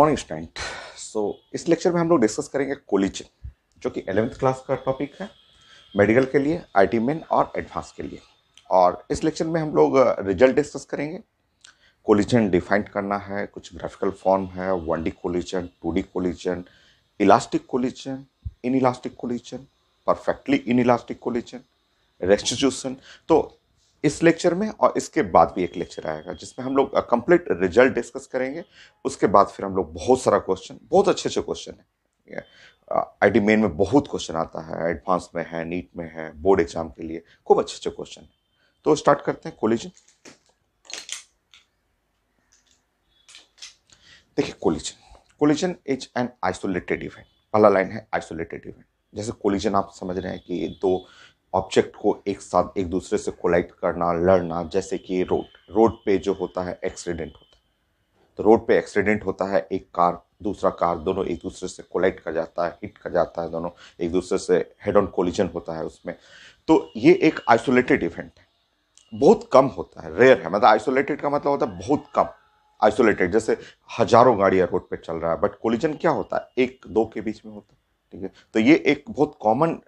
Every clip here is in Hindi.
मॉर्निंग स्टैंड सो इस लेक्चर में हम लोग डिस्कस करेंगे कोलिजन जो कि एलेवेंथ क्लास का टॉपिक है मेडिकल के लिए आईटी मेन और एडवांस के लिए और इस लेक्चर में हम लोग रिजल्ट uh, डिस्कस करेंगे कोलिजन डिफाइन करना है कुछ ग्राफिकल फॉर्म है one D collision two D collision elastic collision in elastic collision perfectly in elastic collision restitution तो इस लेक्चर में और इसके बाद भी एक लेक्चर आएगा जिसमें हम लोग कंप्लीट रिजल्ट डिस्कस करेंगे उसके बाद फिर हम लोग बहुत सारा क्वेश्चन बहुत अच्छे अच्छे क्वेश्चन है आई डी मेन में बहुत क्वेश्चन आता है एडवांस में है नीट में है बोर्ड एग्जाम के लिए खूब अच्छे अच्छे क्वेश्चन है तो स्टार्ट करते हैं कोलिजन देखिए collision collision is an isolated event पहला लाइन है आइसोलेटेड इवेंट जैसे कोलिजन आप समझ रहे हैं कि दो ऑब्जेक्ट को एक साथ एक दूसरे से कोलेक्ट करना लड़ना जैसे कि रोड रोड पे जो होता है एक्सीडेंट होता है तो रोड पे एक्सीडेंट होता है एक कार दूसरा कार दोनों एक दूसरे से कोलेक्ट कर जाता है हिट कर जाता है दोनों एक दूसरे से हेड ऑन कोलिजन होता है उसमें तो ये एक आइसोलेटेड इवेंट है बहुत कम होता है रेयर है मतलब आइसोलेटेड का मतलब होता है बहुत कम आइसोलेटेड जैसे हजारों गाड़ियाँ रोड पर चल रहा है बट कोलिजन क्या होता है एक दो के बीच में होता है ठीक है तो ये एक बहुत कॉमन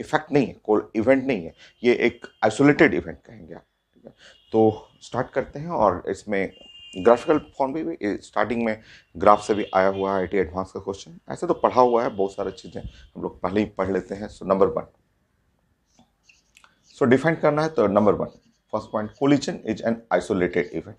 इफेक्ट नहीं है कोई इवेंट नहीं है ये एक आइसोलेटेड इवेंट कहेंगे आप ठीक है तो स्टार्ट करते हैं और इसमें ग्राफिकल फॉर्म भी स्टार्टिंग में ग्राफ से भी आया हुआ है आई एडवांस का क्वेश्चन ऐसे तो पढ़ा हुआ है बहुत सारी चीज़ें हम लोग पहले ही पढ़ लेते हैं so number one so define करना है तो number one first point collision is an isolated event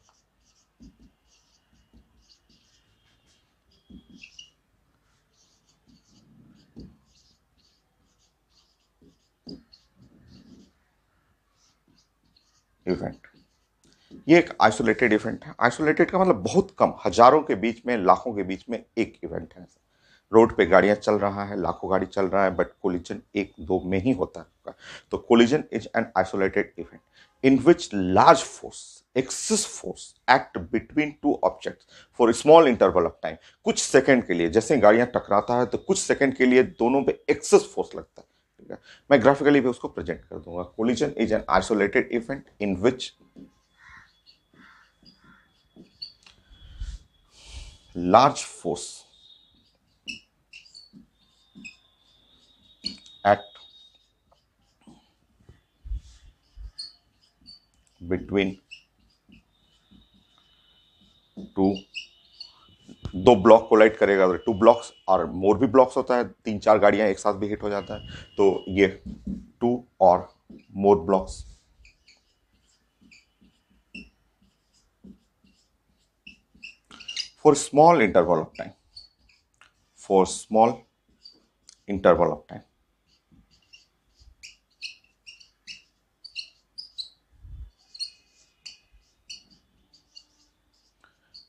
event ये एक आइसोलेटेड इवेंट है आइसोलेटेड का मतलब बहुत कम हजारों के बीच में लाखों के बीच में एक इवेंट है रोड पे गाड़ियां चल रहा है लाखों गाड़ी चल रहा है बट कोलिजन एक दो में ही होता है तो collision is an isolated event in which large force excess force act between two object for small interval of time कुछ सेकंड के लिए जैसे गाड़ियां टकराता है तो कुछ सेकंड के लिए दोनों पे एक्सेस फोर्स लगता है ठीक है मैं ग्राफिकली भी उसको प्रेजेंट कर दूंगा collision is an isolated event in which large force act between two दो ब्लॉक लाइट करेगा टू तो ब्लॉक्स और मोर भी ब्लॉक्स होता है तीन चार गाड़ियाँ एक साथ भी हिट हो जाता है तो ये टू और more blocks for small interval of time for small interval of time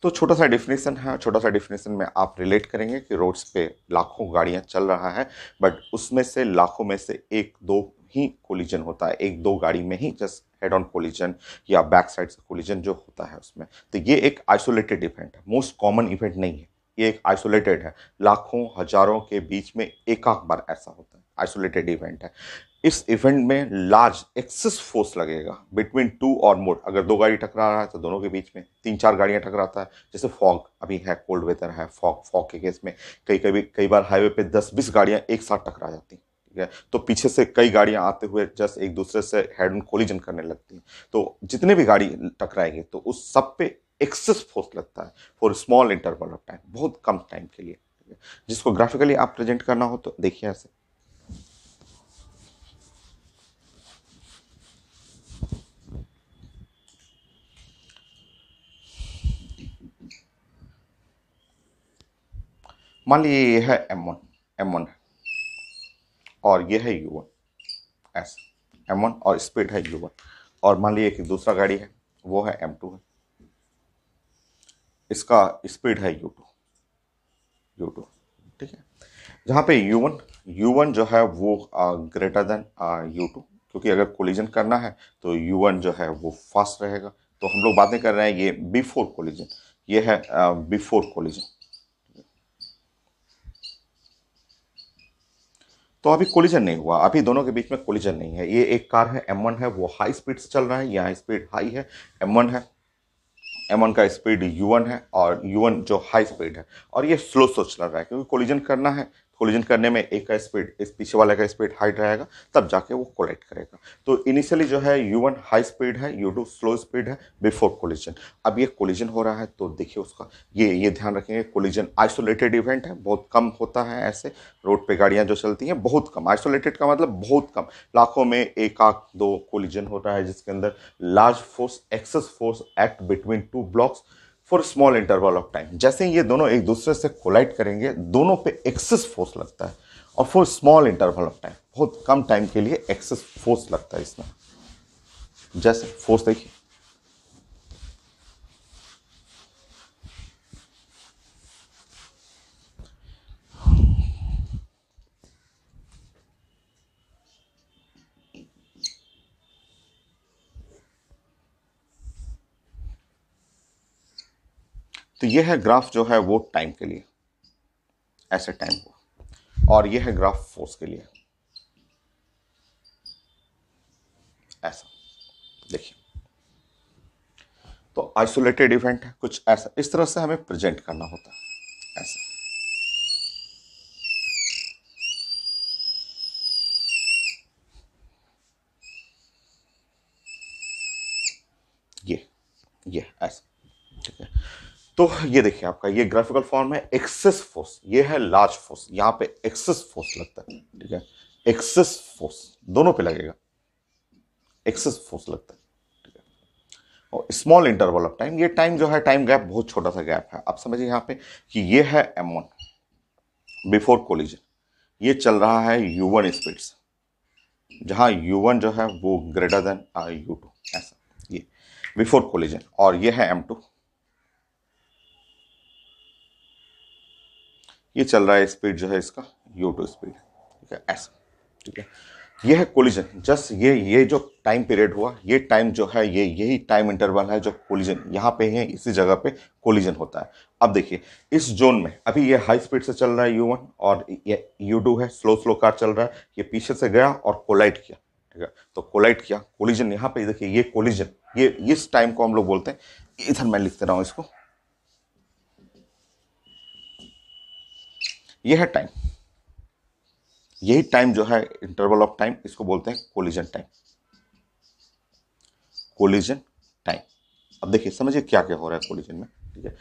तो छोटा सा डिफिनेशन है छोटा सा डिफिनेशन में आप रिलेट करेंगे कि रोड्स पे लाखों गाड़ियां चल रहा है बट उसमें से लाखों में से एक दो ही कोलिजन होता है एक दो गाड़ी में ही जस्ट हेड ऑन कोलिजन या बैक साइड से कोलिजन जो होता है उसमें तो ये एक आइसोलेटेड इवेंट है मोस्ट कॉमन इवेंट नहीं है ये एक आइसोलेटेड है लाखों हजारों के बीच में एक आख बार ऐसा होता है आइसोलेटेड इवेंट है इस इवेंट में लार्ज एक्सेस फोर्स लगेगा बिटवीन टू और मोर अगर दो गाड़ी टकरा रहा है तो दोनों के बीच में तीन चार गाड़ियां टकराता है जैसे फॉग अभी है कोल्ड वेदर है फॉग फॉग के केस में कई कभी कई बार हाईवे पे दस बीस गाड़ियां एक साथ टकरा जाती हैं ठीक है तो पीछे से कई गाड़ियां आते हुए जस्ट एक दूसरे से हेड एंड कोलिजन करने लगती हैं तो जितने भी गाड़ी टकराएंगे तो उस सब पे एक्सेस फोर्स लगता है for small interval of time बहुत कम टाइम के लिए जिसको ग्राफिकली आप प्रेजेंट करना हो तो देखिए ऐसे मान लीजिए ये है एम वन एम वन और ये है you one S M one और स्पीड है यू वन और मान लीजिए कि दूसरा गाड़ी है वो है एम टू है इसका स्पीड है यू टू यू टू ठीक है जहाँ पे यू वन यू वन जो है वो ग्रेटर देन यू टू क्योंकि अगर कोलिजन करना है तो यू वन जो है वो फास्ट रहेगा तो हम लोग बातें कर रहे हैं ये बिफोर कोलिजन ये है बिफोर कोलिजन तो अभी कोलिजन नहीं हुआ अभी दोनों के बीच में कोलिजन नहीं है ये एक कार है एम है वो हाई स्पीड से चल रहा है यहाँ स्पीड हाई है एम है एम का स्पीड यू है और यू जो हाई स्पीड है और ये स्लो स्लो चल रहा है क्योंकि कोलिजन करना है कोलिजन करने में एक का स्पीड इस पीछे वाले का स्पीड हाइट रहेगा तब जाके वो कोलेक्ट करेगा तो इनिशियली जो है यू वन हाई स्पीड है यू टू स्लो स्पीड है बिफोर कोलिजन अब ये कोलिजन हो रहा है तो देखिए उसका ये ये ध्यान रखेंगे कोलिजन आइसोलेटेड इवेंट है बहुत कम होता है ऐसे रोड पे गाड़ियाँ जो चलती हैं बहुत कम आइसोलेटेड का मतलब बहुत कम लाखों में एक आख दो कोलिजन होता है जिसके अंदर large force excess force act between two blocks for small interval of time जैसे ये दोनों एक दूसरे से कोलाइट करेंगे दोनों पे एक्सेस फोर्स लगता है और for small interval of time बहुत कम टाइम के लिए एक्सेस फोर्स लगता है इसमें जैसे फोर्स देखिए तो ये है ग्राफ जो है वो टाइम के लिए ऐसे टाइम को और ये है ग्राफ फोर्स के लिए ऐसा देखिए तो आइसोलेटेड इवेंट है कुछ ऐसा इस तरह से हमें प्रेजेंट करना होता है ऐसा ये ये ऐसा तो ये देखिए आपका ये ग्राफिकल फॉर्म है एक्सेस फोर्स ये है लार्ज फोर्स यहाँ पे एक्सेस फोर्स लगता है ठीक है एक्सेस फोर्स दोनों पे लगेगा एक्सेस फोर्स लगता है ठीक है और स्मॉल इंटरवल ऑफ टाइम ये टाइम जो है टाइम गैप बहुत छोटा सा गैप है आप समझिए यहाँ पे कि ये है एम वन बिफोर कोलिजन ये चल रहा है यू वन स्पीड से जहाँ यू वन जो है वो ग्रेटर देन यू टू ऐसा ये बिफोर कोलिजन और ये है एम टू ये चल रहा है स्पीड जो है इसका यू टू स्पीड ठीक है एस ठीक है ये है कोलिजन जस्ट ये ये जो टाइम पीरियड हुआ ये टाइम जो है ये यही टाइम इंटरवल है जो कोलिजन यहाँ पे है इसी जगह पे कोलिजन होता है अब देखिए इस जोन में अभी ये हाई स्पीड से चल रहा है यू वन और ये यू टू है स्लो स्लो कार चल रहा है ये पीछे से गया और कोलाइट किया ठीक है तो कोलाइट किया कोलिजन यहाँ पे देखिए ये कोलिजन ये इस टाइम को हम लोग बोलते हैं इधर मैं लिख दे रहा हूँ इसको ये है टाइम यही टाइम जो है इंटरवल ऑफ टाइम इसको बोलते हैं कोलिजन टाइम कोलिजन टाइम अब देखिए समझिए क्या क्या हो रहा है कोलिजन में ठीक है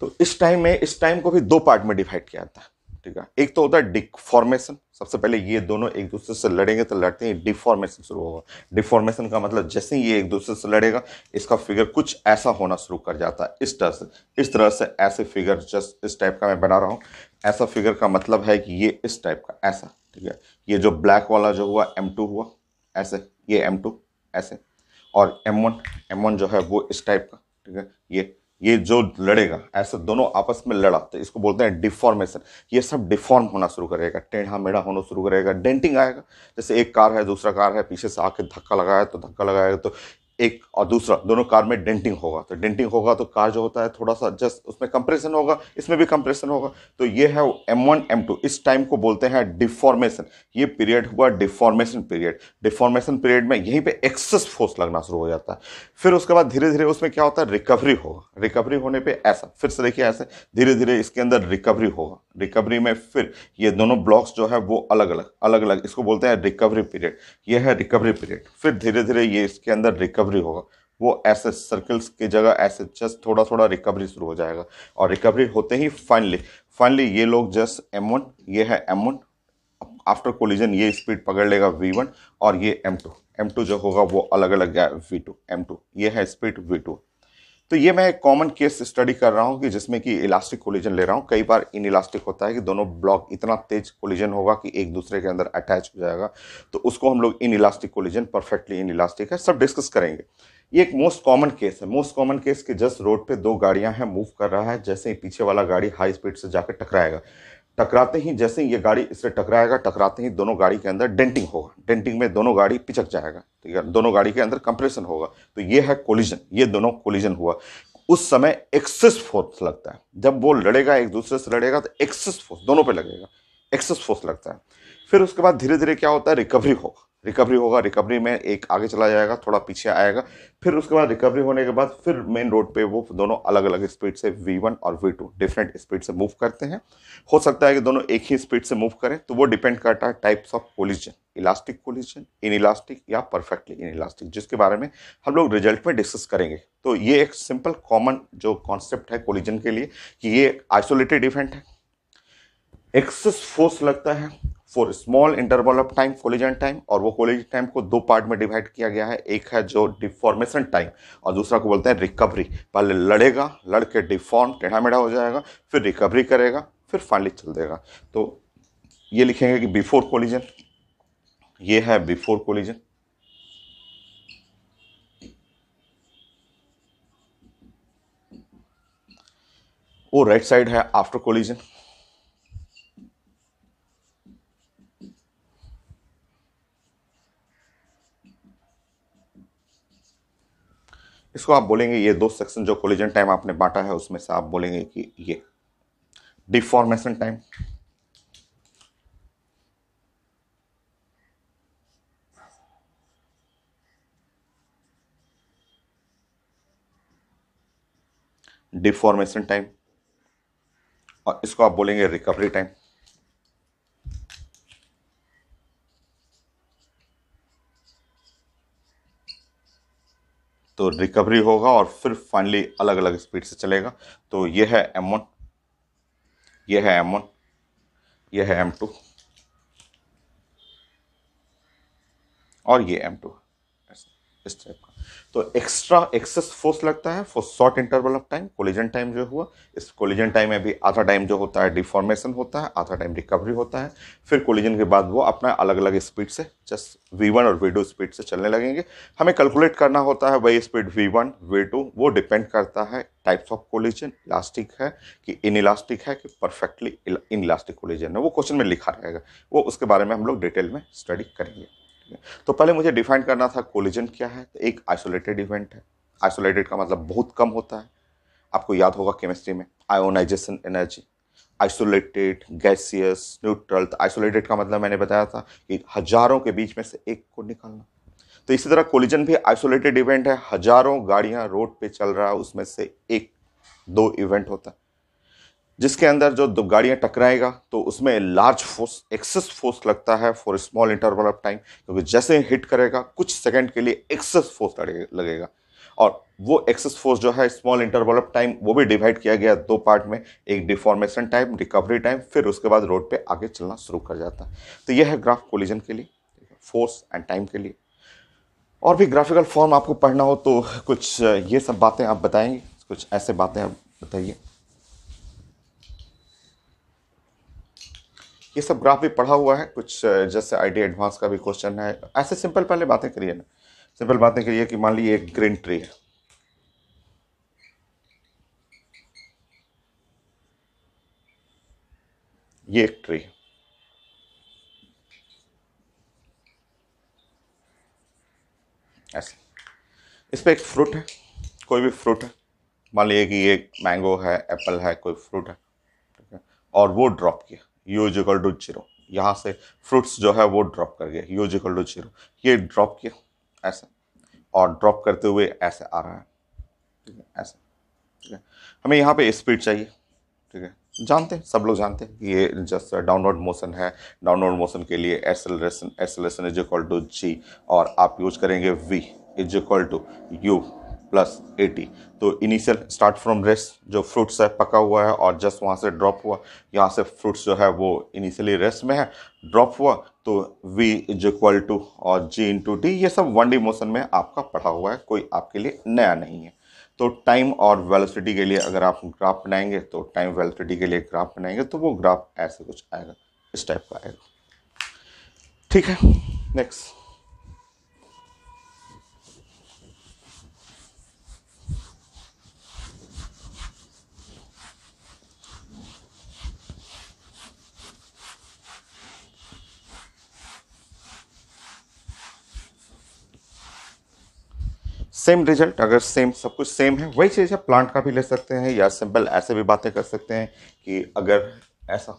तो इस टाइम में इस टाइम को भी दो पार्ट में डिवाइड किया जाता है ठीक है एक तो होता है डिफॉर्मेशन सबसे पहले ये दोनों एक दूसरे से लड़ेंगे तो लड़ते ही डिफॉर्मेशन शुरू होगा डिफॉर्मेशन का मतलब जैसे ही ये एक दूसरे से लड़ेगा इसका फिगर कुछ ऐसा होना शुरू कर जाता है इस तरह से इस तरह से ऐसे फिगर जस्ट इस टाइप का मैं बना रहा हूँ ऐसा फिगर का मतलब है कि ये इस टाइप का ऐसा ठीक है ये जो ब्लैक वाला जो हुआ एम टू हुआ ऐसे ये एम टू ऐसे और एम वन एम वन जो है वो इस टाइप का ठीक है ये ये जो लड़ेगा ऐसा दोनों आपस में लड़ा तो इसको बोलते हैं डिफॉर्मेशन ये सब डिफॉर्म होना शुरू करेगा टेढ़ा मेढ़ा होना शुरू करेगा डेंटिंग आएगा जैसे एक कार है दूसरा कार है पीछे से आके धक्का लगाया तो धक्का लगाएगा तो एक और दूसरा दोनों कार में डेंटिंग होगा तो डेंटिंग होगा तो कार जो होता है थोड़ा सा जस्ट उसमें कंप्रेशन होगा इसमें भी कंप्रेशन होगा तो ये है M1 M2 इस टाइम को बोलते हैं डिफॉर्मेशन ये पीरियड हुआ डिफॉर्मेशन पीरियड डिफॉर्मेशन पीरियड में यहीं पे एक्सेस फोर्स लगना शुरू हो जाता है फिर उसके बाद धीरे धीरे उसमें क्या होता है रिकवरी होगा रिकवरी होने पर ऐसा फिर से देखिए ऐसे धीरे धीरे इसके अंदर रिकवरी होगा रिकवरी में फिर ये दोनों ब्लॉक्स जो है वो अलग अलग अलग अलग इसको बोलते हैं रिकवरी पीरियड यह है रिकवरी पीरियड फिर धीरे धीरे ये इसके अंदर रिकवरी रिकवरी होगा वो ऐसे सर्कल्स की जगह ऐसे जस्ट थोड़ा थोड़ा रिकवरी शुरू हो जाएगा और रिकवरी होते ही फाइनली फाइनली ये लोग जस्ट एम वन ये है एम वन आफ्टर कोलिजन ये स्पीड पकड़ लेगा वी वन और ये एम टू एम टू जो होगा वो अलग अलग गया वी टू एम टू ये है स्पीड वी टू तो ये मैं कॉमन केस स्टडी कर रहा हूँ कि जिसमें कि इलास्टिक कोलिजन ले रहा हूँ कई बार इन इलास्टिक होता है कि दोनों ब्लॉक इतना तेज कोलिजन होगा कि एक दूसरे के अंदर अटैच हो जाएगा तो उसको हम लोग in elastic collision perfectly inelastic है सब डिस्कस करेंगे ये एक मोस्ट कॉमन केस है मोस्ट कॉमन केस के जस्ट रोड पे दो गाड़ियां हैं मूव कर रहा है जैसे ही पीछे वाला गाड़ी हाई स्पीड से जाकर टकराएगा टकराते ही जैसे ही ये गाड़ी इससे टकराएगा टकराते ही दोनों गाड़ी के अंदर डेंटिंग होगा डेंटिंग में दोनों गाड़ी पिचक जाएगा ठीक तो है दोनों गाड़ी के अंदर कंप्रेशन होगा तो ये है कोलिजन ये दोनों कोलिजन हुआ उस समय एक्सेस फोर्स लगता है जब वो लड़ेगा एक दूसरे से लड़ेगा तो एक्सेस फोर्स दोनों पे लगेगा एक्सेस फोर्स लगता है फिर उसके बाद धीरे धीरे क्या होता है रिकवरी होगा रिकवरी होगा रिकवरी में एक आगे चला जाएगा थोड़ा पीछे आएगा फिर उसके बाद रिकवरी होने के बाद फिर मेन रोड पे वो दोनों अलग अलग स्पीड से V1 और V2 डिफरेंट स्पीड से मूव करते हैं हो सकता है कि दोनों एक ही स्पीड से मूव करें तो वो डिपेंड करता है types of collision elastic collision inelastic या परफेक्टली इन इलास्टिक जिसके बारे में हम लोग रिजल्ट में डिस्कस करेंगे तो ये एक सिंपल कॉमन जो कॉन्सेप्ट है कोलिजन के लिए कि ये आइसोलेटेड इवेंट है एक्सेस फोर्स लगता है for small interval of time collision time और वो कोलिजन टाइम को दो पार्ट में डिवाइड किया गया है एक है जो डिफॉर्मेशन टाइम और दूसरा को बोलते हैं रिकवरी पहले लड़ेगा लड़के डिफॉर्म टेढ़ा मेढ़ा हो जाएगा फिर रिकवरी करेगा फिर फाइनली चल देगा तो ये लिखेंगे कि बिफोर कोलिजन ये है बिफोर कोलिजन वो राइट साइड है आफ्टर कोलिजन इसको आप बोलेंगे ये दो सेक्शन जो कोलिजन टाइम आपने बांटा है उसमें से आप बोलेंगे कि ये डिफॉर्मेशन टाइम डिफॉर्मेशन टाइम और इसको आप बोलेंगे रिकवरी टाइम तो रिकवरी होगा और फिर फाइनली अलग अलग स्पीड से चलेगा तो ये है एम वन ये है एम वन ये है एम टू और ये एम टू इस टाइप का तो एक्स्ट्रा एक्सेस फोर्स लगता है for short interval of time collision time जो हुआ इस कोलिजन टाइम में भी आधा टाइम जो होता है डिफॉर्मेशन होता है आधा टाइम रिकवरी होता है फिर कोलिजन के बाद वो अपना अलग अलग स्पीड से जस्ट वी वन और वी टू स्पीड से चलने लगेंगे हमें कैलकुलेट करना होता है वही speed V one we two वो डिपेंड करता है टाइप्स ऑफ कोलिजन इलास्टिक है कि इन इलास्टिक है कि परफेक्टली इन इलास्टिक कोलिजन है वो क्वेश्चन में लिखा रहेगा वो उसके बारे में हम लोग डिटेल में स्टडी करेंगे सकते हैं तो पहले मुझे डिफाइन करना था कोलिजन क्या है तो एक आइसोलेटेड इवेंट है आइसोलेटेड का मतलब बहुत कम होता है आपको याद होगा केमिस्ट्री में ionisation energy isolated gaseous neutral तो आइसोलेटेड का मतलब मैंने बताया था कि हजारों के बीच में से एक को निकालना तो इसी तरह कोलिजन भी आइसोलेटेड इवेंट है हजारों गाड़ियां रोड पे चल रहा है उसमें से एक दो इवेंट होता है जिसके अंदर जो दो गाड़ियाँ टकराएगा तो उसमें लार्ज फोर्स एक्सेस फोर्स लगता है for small interval of time क्योंकि जैसे ही हिट करेगा कुछ सेकंड के लिए एक्सेस फोर्स लगेगा और वो एक्सेस फोर्स जो है स्मॉल इंटरवल ऑफ टाइम वो भी डिवाइड किया गया दो पार्ट में एक डिफॉर्मेशन टाइम रिकवरी टाइम फिर उसके बाद रोड पर आगे चलना शुरू कर जाता है तो यह है ग्राफ कोलिजन के लिए फोर्स एंड टाइम के लिए और भी ग्राफिकल फॉर्म आपको पढ़ना हो तो कुछ ये सब बातें आप बताएंगे कुछ ऐसे बातें आप बताइए ये सब ग्राफ भी पढ़ा हुआ है कुछ जैसे आई एडवांस का भी क्वेश्चन है ऐसे सिंपल पहले बातें करिए ना सिंपल बातें करिए कि मान लीजिए एक ग्रीन ट्री है ये एक ट्री है ऐसे इस पर एक फ्रूट है कोई भी फ्रूट है मान लीजिए कि ये मैंगो है एप्पल है कोई फ्रूट है ठीक है और वो ड्रॉप किया यूजिकल टू जीरो यहाँ से फ्रूट्स जो है वो ड्रॉप कर गया यूजिकल टू जीरो ये ड्रॉप किया ऐसे और ड्रॉप करते हुए ऐसे आ रहा है ठीक है ऐसे ठीक है हमें यहाँ पे स्पीड चाहिए ठीक है जानते हैं सब लोग जानते हैं ये जस्ट डाउनलोड मोशन है डाउनलोड मोशन के लिए acceleration acceleration is equal to G और आप यूज करेंगे V is equal to U plus AT तो इनिशियल स्टार्ट फ्रॉम रेस्ट जो फ्रूट्स है पका हुआ है और जस्ट वहाँ से ड्रॉप हुआ यहाँ से फ्रूट्स जो है वो इनिशियली रेस्ट में है ड्रॉप हुआ तो v इज इक्वल टू और g टू डी ये सब वन डी मोशन में आपका पढ़ा हुआ है कोई आपके लिए नया नहीं है तो टाइम और वेलोसिटी के लिए अगर आप ग्राफ बनाएंगे तो टाइम वेलोसिटी के लिए ग्राफ बनाएंगे तो वो ग्राफ ऐसे कुछ आएगा इस टाइप का आएगा ठीक है नेक्स्ट सेम रिजल्ट अगर सेम सब कुछ सेम है वही चीज़ है प्लांट का भी ले सकते हैं या सिंपल ऐसे भी बातें कर सकते हैं कि अगर ऐसा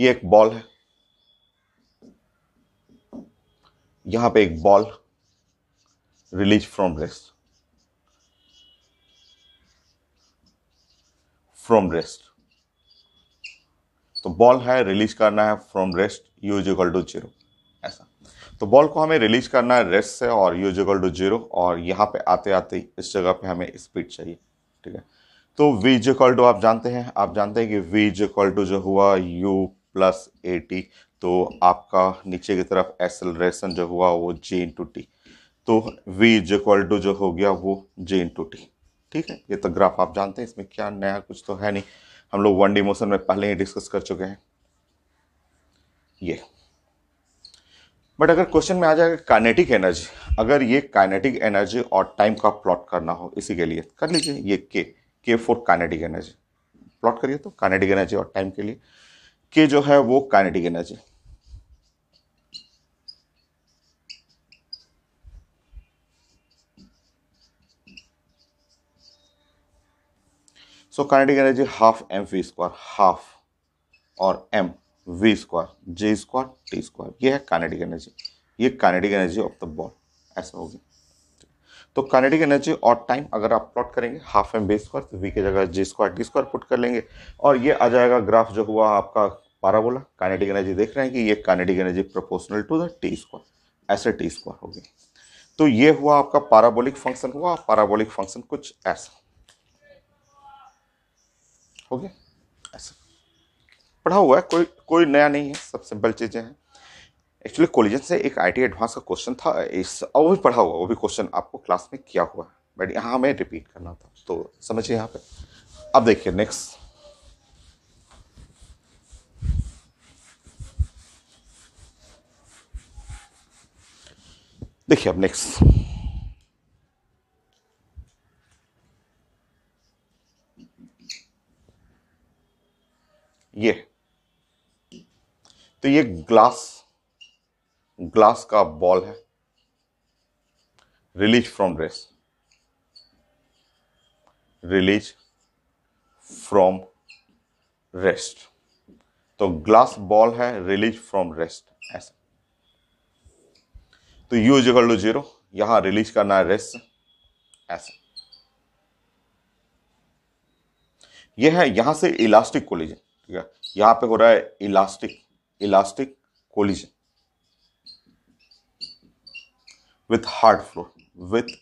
ये एक बॉल है यहां पे एक ball release from rest from rest तो बॉल है रिलीज करना है from rest U is equal to zero तो बॉल को हमें रिलीज करना है रेस्ट से और यू जगल टू जीरो और यहाँ पे आते आते इस जगह पे हमें स्पीड चाहिए ठीक है तो वी जिकल टू आप जानते हैं आप जानते हैं कि वी जिकल टू जो हुआ यू प्लस ए टी तो आपका नीचे की तरफ एसलरेशन जो हुआ वो जे टू टी तो वी जिकल टू जो हो गया वो जे टू टी ठीक है ये तो ग्राफ आप जानते हैं इसमें क्या नया कुछ तो है नहीं हम लोग वन डी मोशन में पहले ही डिस्कस कर चुके हैं ये बट अगर क्वेश्चन में आ जाएगा काइनेटिक एनर्जी अगर ये काइनेटिक एनर्जी और टाइम का प्लॉट करना हो इसी के लिए कर लीजिए ये के के फॉर काइनेटिक एनर्जी प्लॉट करिए तो काइनेटिक एनर्जी और टाइम के लिए के जो है वो kinetic energy so kinetic energy half M V square half और M V square G square T square ये है काइनेटिक एनर्जी ये kinetic energy of the ball ऐसा होगी तो काइनेटिक एनर्जी और टाइम अगर आप प्लॉट करेंगे हाफ एम बी स्क्वायर तो वी के जगह G square T square put कर लेंगे और ये आ जाएगा ग्राफ जो हुआ आपका पाराबोला काइनेटिक एनर्जी देख रहे हैं कि ये kinetic energy proportional to the T square ऐसे टी स्क्वायर होगी तो ये हुआ आपका पाराबोलिक फंक्शन हुआ पाराबोलिक फंक्शन कुछ ऐसा हो गया पढ़ा हुआ है कोई कोई नया नहीं है सब सिंपल चीज़ें हैं एक्चुअली कोलिजन से एक आई एडवांस का क्वेश्चन था इस और वो भी पढ़ा हुआ वो भी क्वेश्चन आपको क्लास में किया हुआ है बट यहाँ हमें रिपीट करना था तो समझिए यहाँ पे अब देखिए नेक्स्ट देखिए अब नेक्स्ट ये तो ये ग्लास ग्लास का बॉल है release from rest release from rest तो ग्लास बॉल है रिलीज फ्रॉम रेस्ट ऐसा तो यू जगह लो जीरो यहां रिलीज करना है रेस्ट ऐसा यह है यहां से इलास्टिक कोलिजन ठीक है यहां पे हो रहा है elastic elastic collision with hard floor with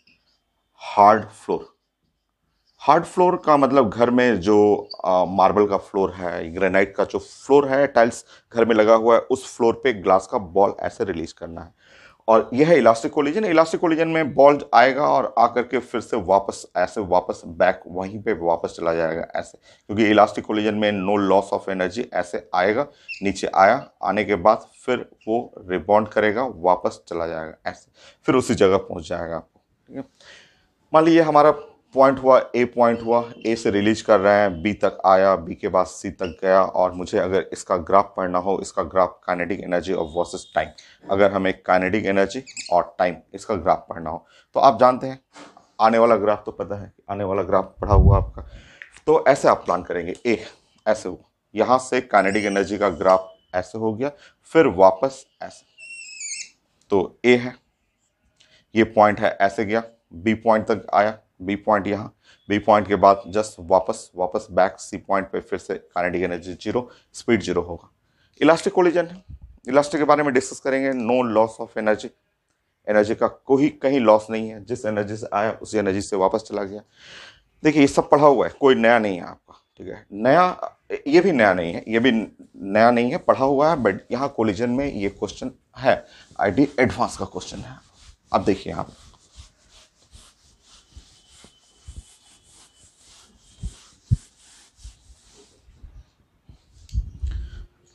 hard floor hard floor का मतलब घर में जो मार्बल का फ्लोर है ग्रेनाइट का जो फ्लोर है टाइल्स घर में लगा हुआ है उस फ्लोर पे ग्लास का बॉल ऐसे रिलीज करना है और यह है इलास्टिक कोलिजन इलास्टिक कोलिजन में बॉल आएगा और आकर के फिर से वापस ऐसे वापस बैक वहीं पे वापस चला जाएगा ऐसे क्योंकि इलास्टिक कोलिजन में नो लॉस ऑफ एनर्जी ऐसे आएगा नीचे आया आने के बाद फिर वो रिबॉन्ड करेगा वापस चला जाएगा ऐसे फिर उसी जगह पहुंच जाएगा आपको ठीक है मान लीजिए हमारा पॉइंट हुआ ए पॉइंट हुआ ए से रिलीज कर रहे हैं बी तक आया बी के बाद सी तक गया और मुझे अगर इसका ग्राफ पढ़ना हो इसका ग्राफ काइनेटिक एनर्जी और वर्सेस टाइम अगर हमें काइनेटिक एनर्जी और टाइम इसका ग्राफ पढ़ना हो तो आप जानते हैं आने वाला ग्राफ तो पता है आने वाला ग्राफ पढ़ा हुआ आपका तो ऐसे आप प्लान करेंगे ए ऐसे हुआ यहाँ से काइनेटिक एनर्जी का ग्राफ ऐसे हो गया फिर वापस ऐसे तो ए है ये पॉइंट है ऐसे गया बी पॉइंट तक आया बी पॉइंट यहाँ बी पॉइंट के बाद जस्ट वापस वापस बैक सी पॉइंट पे फिर से kinetic energy zero speed zero होगा इलास्टिक कोलिजन है इलास्टिक के बारे में डिस्कस करेंगे no loss of energy energy का कोई कहीं लॉस नहीं है जिस एनर्जी से आया उसी एनर्जी से वापस चला गया देखिए ये सब पढ़ा हुआ है कोई नया नहीं है आपका ठीक है नया ये भी नया नहीं है ये भी नया नहीं है पढ़ा हुआ है बट यहाँ कोलिजन में ये क्वेश्चन है आईडी एडवांस का क्वेश्चन है अब देखिए आप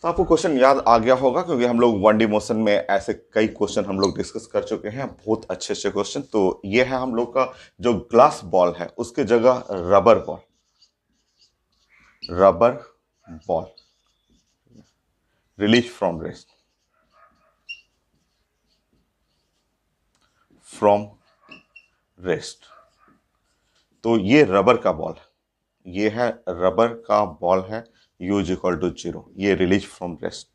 तो आपको क्वेश्चन याद आ गया होगा क्योंकि हम लोग वन डी मोशन में ऐसे कई क्वेश्चन हम लोग डिस्कस कर चुके हैं बहुत अच्छे अच्छे क्वेश्चन तो ये है हम लोग का जो ग्लास बॉल है उसके जगह rubber ball rubber ball release from rest from rest तो ये रबर का बॉल है ये है रबर का बॉल है U is equal to zero ये रिलीज फ्रॉम रेस्ट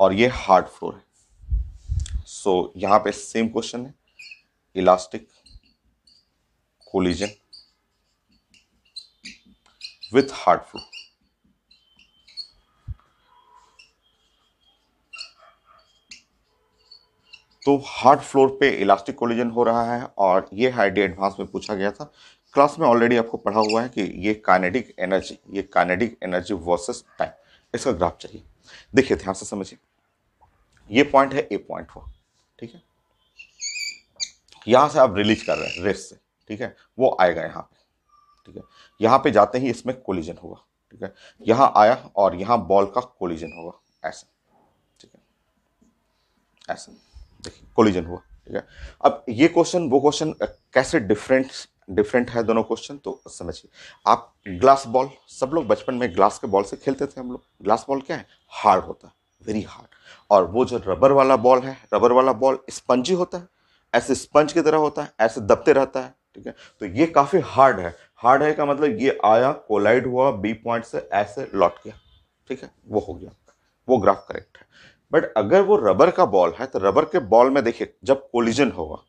और ये हार्ड फ्लोर है सो so, यहाँ पे सेम क्वेश्चन है elastic collision with hard floor तो हार्ड फ्लोर पे इलास्टिक कोलिजन हो रहा है और ये हाइडी एडवांस में पूछा गया था क्लास में ऑलरेडी आपको पढ़ा हुआ है कि ये काइनेटिक एनर्जी ये काइनेटिक एनर्जी वर्सेस टाइम इसका ग्राफ चाहिए देखिए ध्यान से समझिए ये पॉइंट है ए पॉइंट वो ठीक है यहाँ से आप रिलीज कर रहे हैं रेस से ठीक है वो आएगा यहाँ पे ठीक है यहाँ पे जाते ही इसमें कोलिजन होगा ठीक है यहाँ आया और यहाँ बॉल का कोलिजन होगा ऐसा ठीक है ऐसा देखिए कोलिजन हुआ ठीक है अब ये क्वेश्चन वो क्वेश्चन uh, कैसे डिफरेंट डिफरेंट है दोनों क्वेश्चन तो समझिए आप ग्लास बॉल सब लोग बचपन में ग्लास के बॉल से खेलते थे हम लोग ग्लास बॉल क्या है हार्ड होता है वेरी हार्ड और वो जो रबर वाला बॉल है रबर वाला बॉल स्पंजी होता है ऐसे स्पंज की तरह होता है ऐसे दबते रहता है ठीक है तो ये काफ़ी हार्ड है हार्ड है का मतलब ये आया कोलाइड हुआ बी पॉइंट से ऐसे लौट गया ठीक है वो हो गया वो ग्राफ करेक्ट है बट अगर वो रबर का बॉल है तो रबर के बॉल में देखिए जब कोलिजन होगा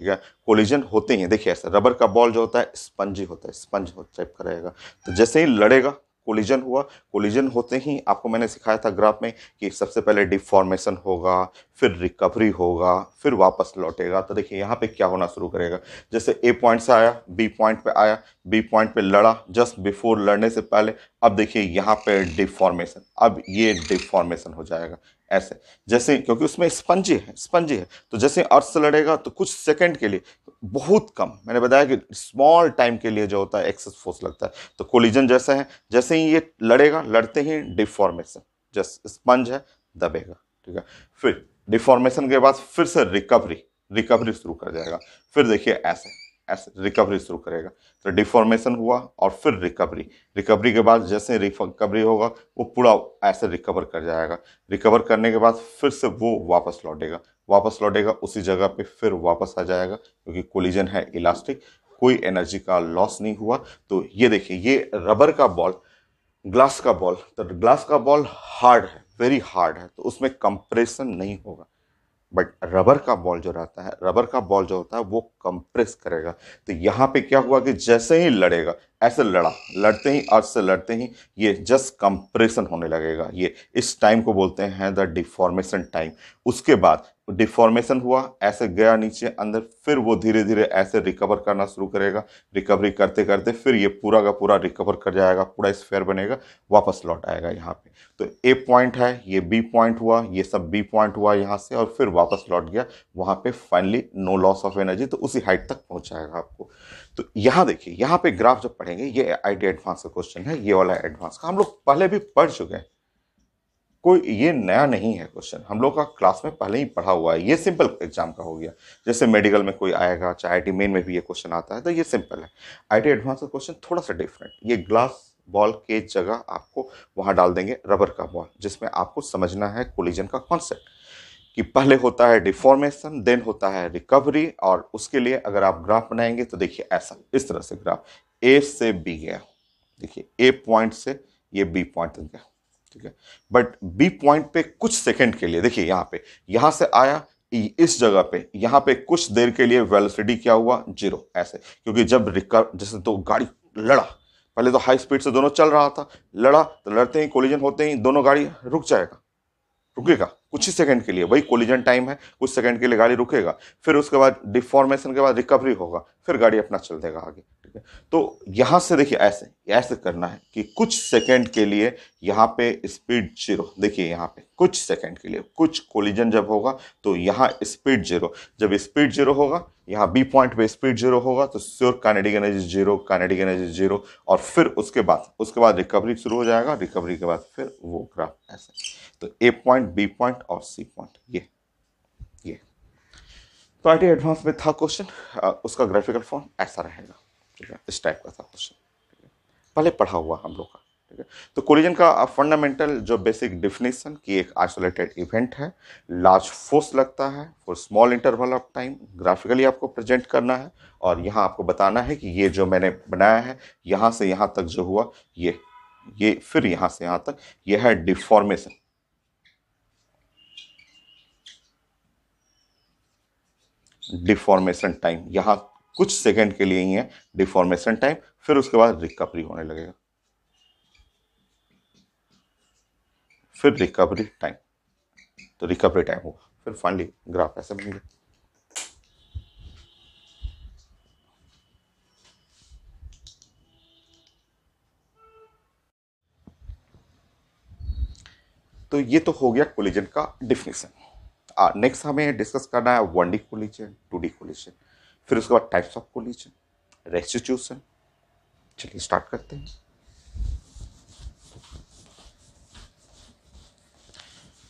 ठीक है कोलिजन होते ही हैं देखिए ऐसा रबर का बॉल जो होता है स्पंजी होता है स्पंज टाइप का रहेगा तो जैसे ही लड़ेगा कोलिजन हुआ कोलिजन होते ही आपको मैंने सिखाया था ग्राफ में कि सबसे पहले डिफॉर्मेशन होगा फिर रिकवरी होगा फिर वापस लौटेगा तो देखिए यहाँ पे क्या होना शुरू करेगा जैसे ए पॉइंट से आया बी पॉइंट पे आया बी पॉइंट पे लड़ा जस्ट बिफोर लड़ने से पहले अब देखिए यहाँ पे डिफॉर्मेशन अब ये डिफॉर्मेशन हो जाएगा ऐसे जैसे क्योंकि उसमें स्पंजी है स्पंजी है तो जैसे अर्थ से लड़ेगा तो कुछ सेकेंड के लिए तो बहुत कम मैंने बताया कि स्मॉल टाइम के लिए जो होता है एक्सेस फोर्स लगता है तो कोलिजन जैसा है जैसे ही ये लड़ेगा लड़ते ही डिफॉर्मेशन जस्ट स्पंज है दबेगा ठीक है फिर डिफॉर्मेशन के बाद फिर से रिकवरी रिकवरी शुरू कर जाएगा फिर देखिए ऐसे ऐसे रिकवरी शुरू करेगा तो डिफॉर्मेशन हुआ और फिर रिकवरी रिकवरी के बाद जैसे रिकवरी होगा वो पूरा ऐसे रिकवर कर जाएगा रिकवर करने के बाद फिर से वो वापस लौटेगा वापस लौटेगा उसी जगह पे फिर वापस आ जाएगा क्योंकि कोलिजन है इलास्टिक कोई एनर्जी का लॉस नहीं हुआ तो ये देखिए ये रबर का बॉल ग्लास का बॉल तो ग्लास का बॉल हार्ड है वेरी हार्ड है तो उसमें कंप्रेशन नहीं होगा बट रबर का बॉल जो रहता है रबर का बॉल जो होता है वो कंप्रेस करेगा तो यहाँ पे क्या हुआ कि जैसे ही लड़ेगा ऐसे लड़ा लड़ते ही अर्थ से लड़ते ही ये जस्ट कंप्रेशन होने लगेगा ये इस टाइम को बोलते हैं द डिफॉर्मेशन टाइम उसके बाद डिफॉर्मेशन हुआ ऐसे गया नीचे अंदर फिर वो धीरे धीरे ऐसे रिकवर करना शुरू करेगा रिकवरी करते करते फिर ये पूरा का पूरा रिकवर कर जाएगा पूरा स्फेयर बनेगा वापस लौट आएगा यहाँ पे तो ए पॉइंट है ये बी पॉइंट हुआ ये सब बी पॉइंट हुआ यहाँ से और फिर वापस लौट गया वहाँ पे finally no loss of energy तो उसी हाइट तक पहुँचाएगा आपको तो यहाँ देखिए यहाँ पे ग्राफ जब पढ़ेंगे ये आईटी एडवांस का क्वेश्चन है ये वाला एडवांस का हम लोग पहले भी पढ़ चुके हैं कोई ये नया नहीं है क्वेश्चन हम लोग का क्लास में पहले ही पढ़ा हुआ है ये सिंपल एग्जाम का हो गया जैसे मेडिकल में कोई आएगा चाहे आई टी मेन में भी ये क्वेश्चन आता है तो ये सिंपल है आई टी एडवांस का क्वेश्चन थोड़ा सा डिफरेंट ये ग्लास बॉल के जगह आपको वहाँ डाल देंगे रबर का बॉल जिसमें आपको समझना है कोलिजन का कॉन्सेप्ट कि पहले होता है डिफॉर्मेशन देन होता है रिकवरी और उसके लिए अगर आप ग्राफ बनाएंगे तो देखिए ऐसा इस तरह से ग्राफ ए से बी गया देखिए ए पॉइंट से ये बी पॉइंट तक गया ठीक है बट बी पॉइंट पे कुछ सेकंड के लिए देखिए यहाँ पे यहाँ से आया इस जगह पे यहाँ पे कुछ देर के लिए वेलोसिटी क्या हुआ जीरो ऐसे क्योंकि जब रिकव जैसे तो गाड़ी लड़ा पहले तो हाई स्पीड से दोनों चल रहा था लड़ा तो लड़ते ही कोलिजन होते ही दोनों गाड़ी रुक जाएगा रुकेगा कुछ ही सेकंड के लिए वही कोलिजन टाइम है कुछ सेकंड के लिए गाड़ी रुकेगा फिर उसके बाद डिफॉर्मेशन के बाद रिकवरी होगा फिर गाड़ी अपना चल देगा आगे ठीक है तो यहाँ से देखिए ऐसे ऐसे करना है कि कुछ सेकंड के लिए यहाँ पे स्पीड जीरो देखिए यहाँ पे कुछ सेकंड के लिए कुछ कोलिजन जब होगा तो यहाँ स्पीड जीरो जब स्पीड जीरो होगा यहाँ बी पॉइंट पे स्पीड जीरो होगा तो sure kinetic energy zero kinetic energy zero और फिर उसके बाद उसके बाद रिकवरी शुरू हो जाएगा रिकवरी के बाद फिर वो ग्राफ ऐसे तो ए पॉइंट बी पॉइंट और सी पॉइंट ये तो आई एडवांस में था क्वेश्चन उसका ग्राफिकल फॉर्म ऐसा रहेगा ठीक है इस टाइप का था तो क्वेश्चन पहले पढ़ा हुआ हम लोग का ठीक है तो कोलिजन का फंडामेंटल जो बेसिक डिफिनेशन कि एक आइसोलेटेड इवेंट है लार्ज फोर्स लगता है for small interval of time graphically आपको प्रेजेंट करना है और यहाँ आपको बताना है कि ये जो मैंने बनाया है यहाँ से यहाँ तक जो हुआ ये ये फिर यहाँ से यहाँ तक ये है डिफॉर्मेशन डिफॉर्मेशन टाइम यहाँ कुछ सेकंड के लिए ही है डिफॉर्मेशन टाइम फिर उसके बाद रिकवरी होने लगेगा फिर रिकवरी टाइम तो रिकवरी टाइम होगा फिर फाइनली ग्राफ ऐसे बन गया तो ये तो हो गया कोलिजन का डिफिनेशन नेक्स्ट हमें डिस्कस करना है one D collision two D collision फिर उसके बाद टाइप्स ऑफ कोलिजन रेस्टिट्यूशन चलिए स्टार्ट करते हैं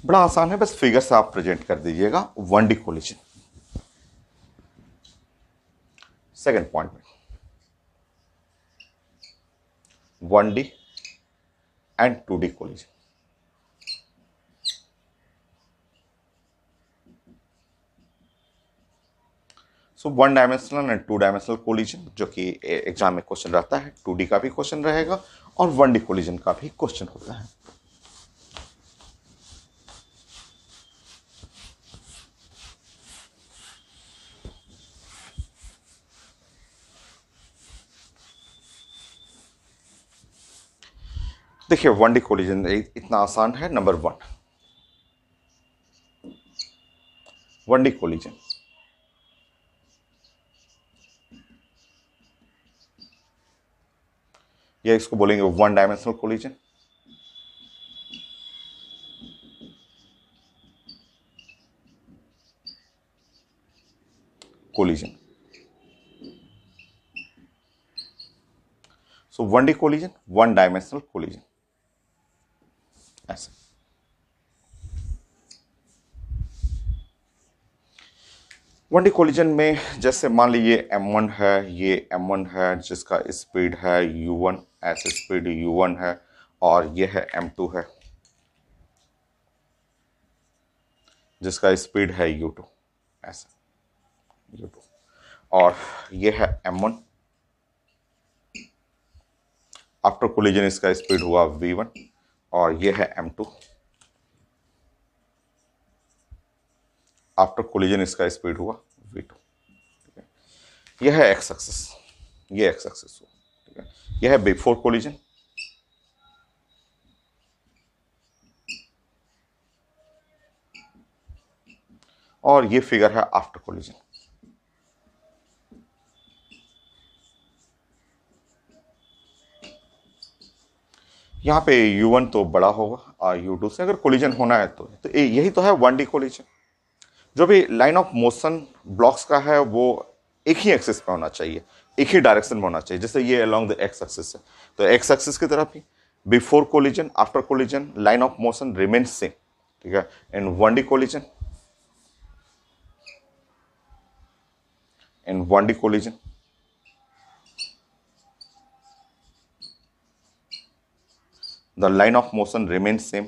बड़ा आसान है बस फिगर से आप प्रेजेंट कर दीजिएगा one D collision second point में one D and two D collision so one dimensional and two dimensional collision जो कि एग्जाम में क्वेश्चन रहता है टू डी का भी क्वेश्चन रहेगा और वन डी कोलिजन का भी क्वेश्चन होता है देखिए वन डी कोलिजन इतना आसान है number one one D collision या इसको बोलेंगे one dimensional collision collision so one D collision one dimensional collision ऐसा वन डी कोलिजन में जैसे मान लीजिए एम वन है ये एम वन है जिसका स्पीड है you one s speed u one है और ये है एम टू है जिसका स्पीड है यू टू ऐसा यू टू और ये है एम वन आफ्टर कोलिजन इसका स्पीड हुआ वी वन और ये है एम टू आफ्टर कोलिजन इसका स्पीड हुआ वी टू ठीक है यह है एक्स एक्सेस ये एक्स एक्सेस हुआ ठीक है यह है बिफोर कोलिजन और ये फिगर है आफ्टर कोलिजन यहाँ पे U1 तो बड़ा होगा और U2 से अगर कोलिजन होना है तो, तो यही तो है वन डी कोलिजन जो भी लाइन ऑफ मोशन ब्लॉक्स का है वो एक ही एक्सेस पे होना चाहिए एक ही डायरेक्शन में होना चाहिए जैसे ये अलॉन्ग द एक्स एक्सेस है तो एक्स एक्सेस की तरफ ही before collision after collision line of motion remain same ठीक है in one D collision and one D collision the line of motion remain same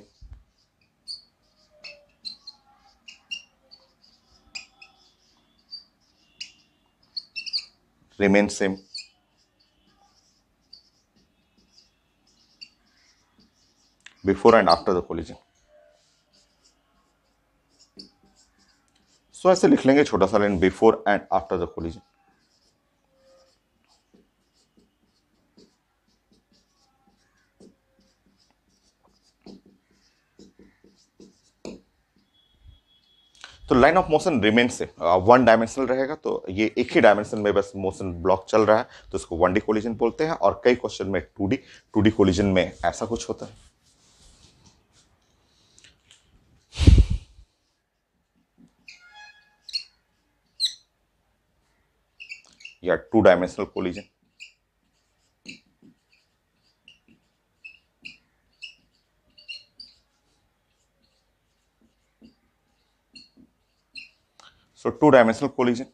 remain same before and after the collision so so, ऐसे लिख लेंगे छोटा सा line before and after the collision तो लाइन ऑफ मोशन रिमेन से वन डायमेंशनल रहेगा तो ये एक ही डायमेंशन में बस मोशन ब्लॉक चल रहा है तो इसको वन डी कोलिजन बोलते हैं और कई क्वेश्चन में two D two D collision में ऐसा कुछ होता है या two dimensional collision So two-dimensional collision.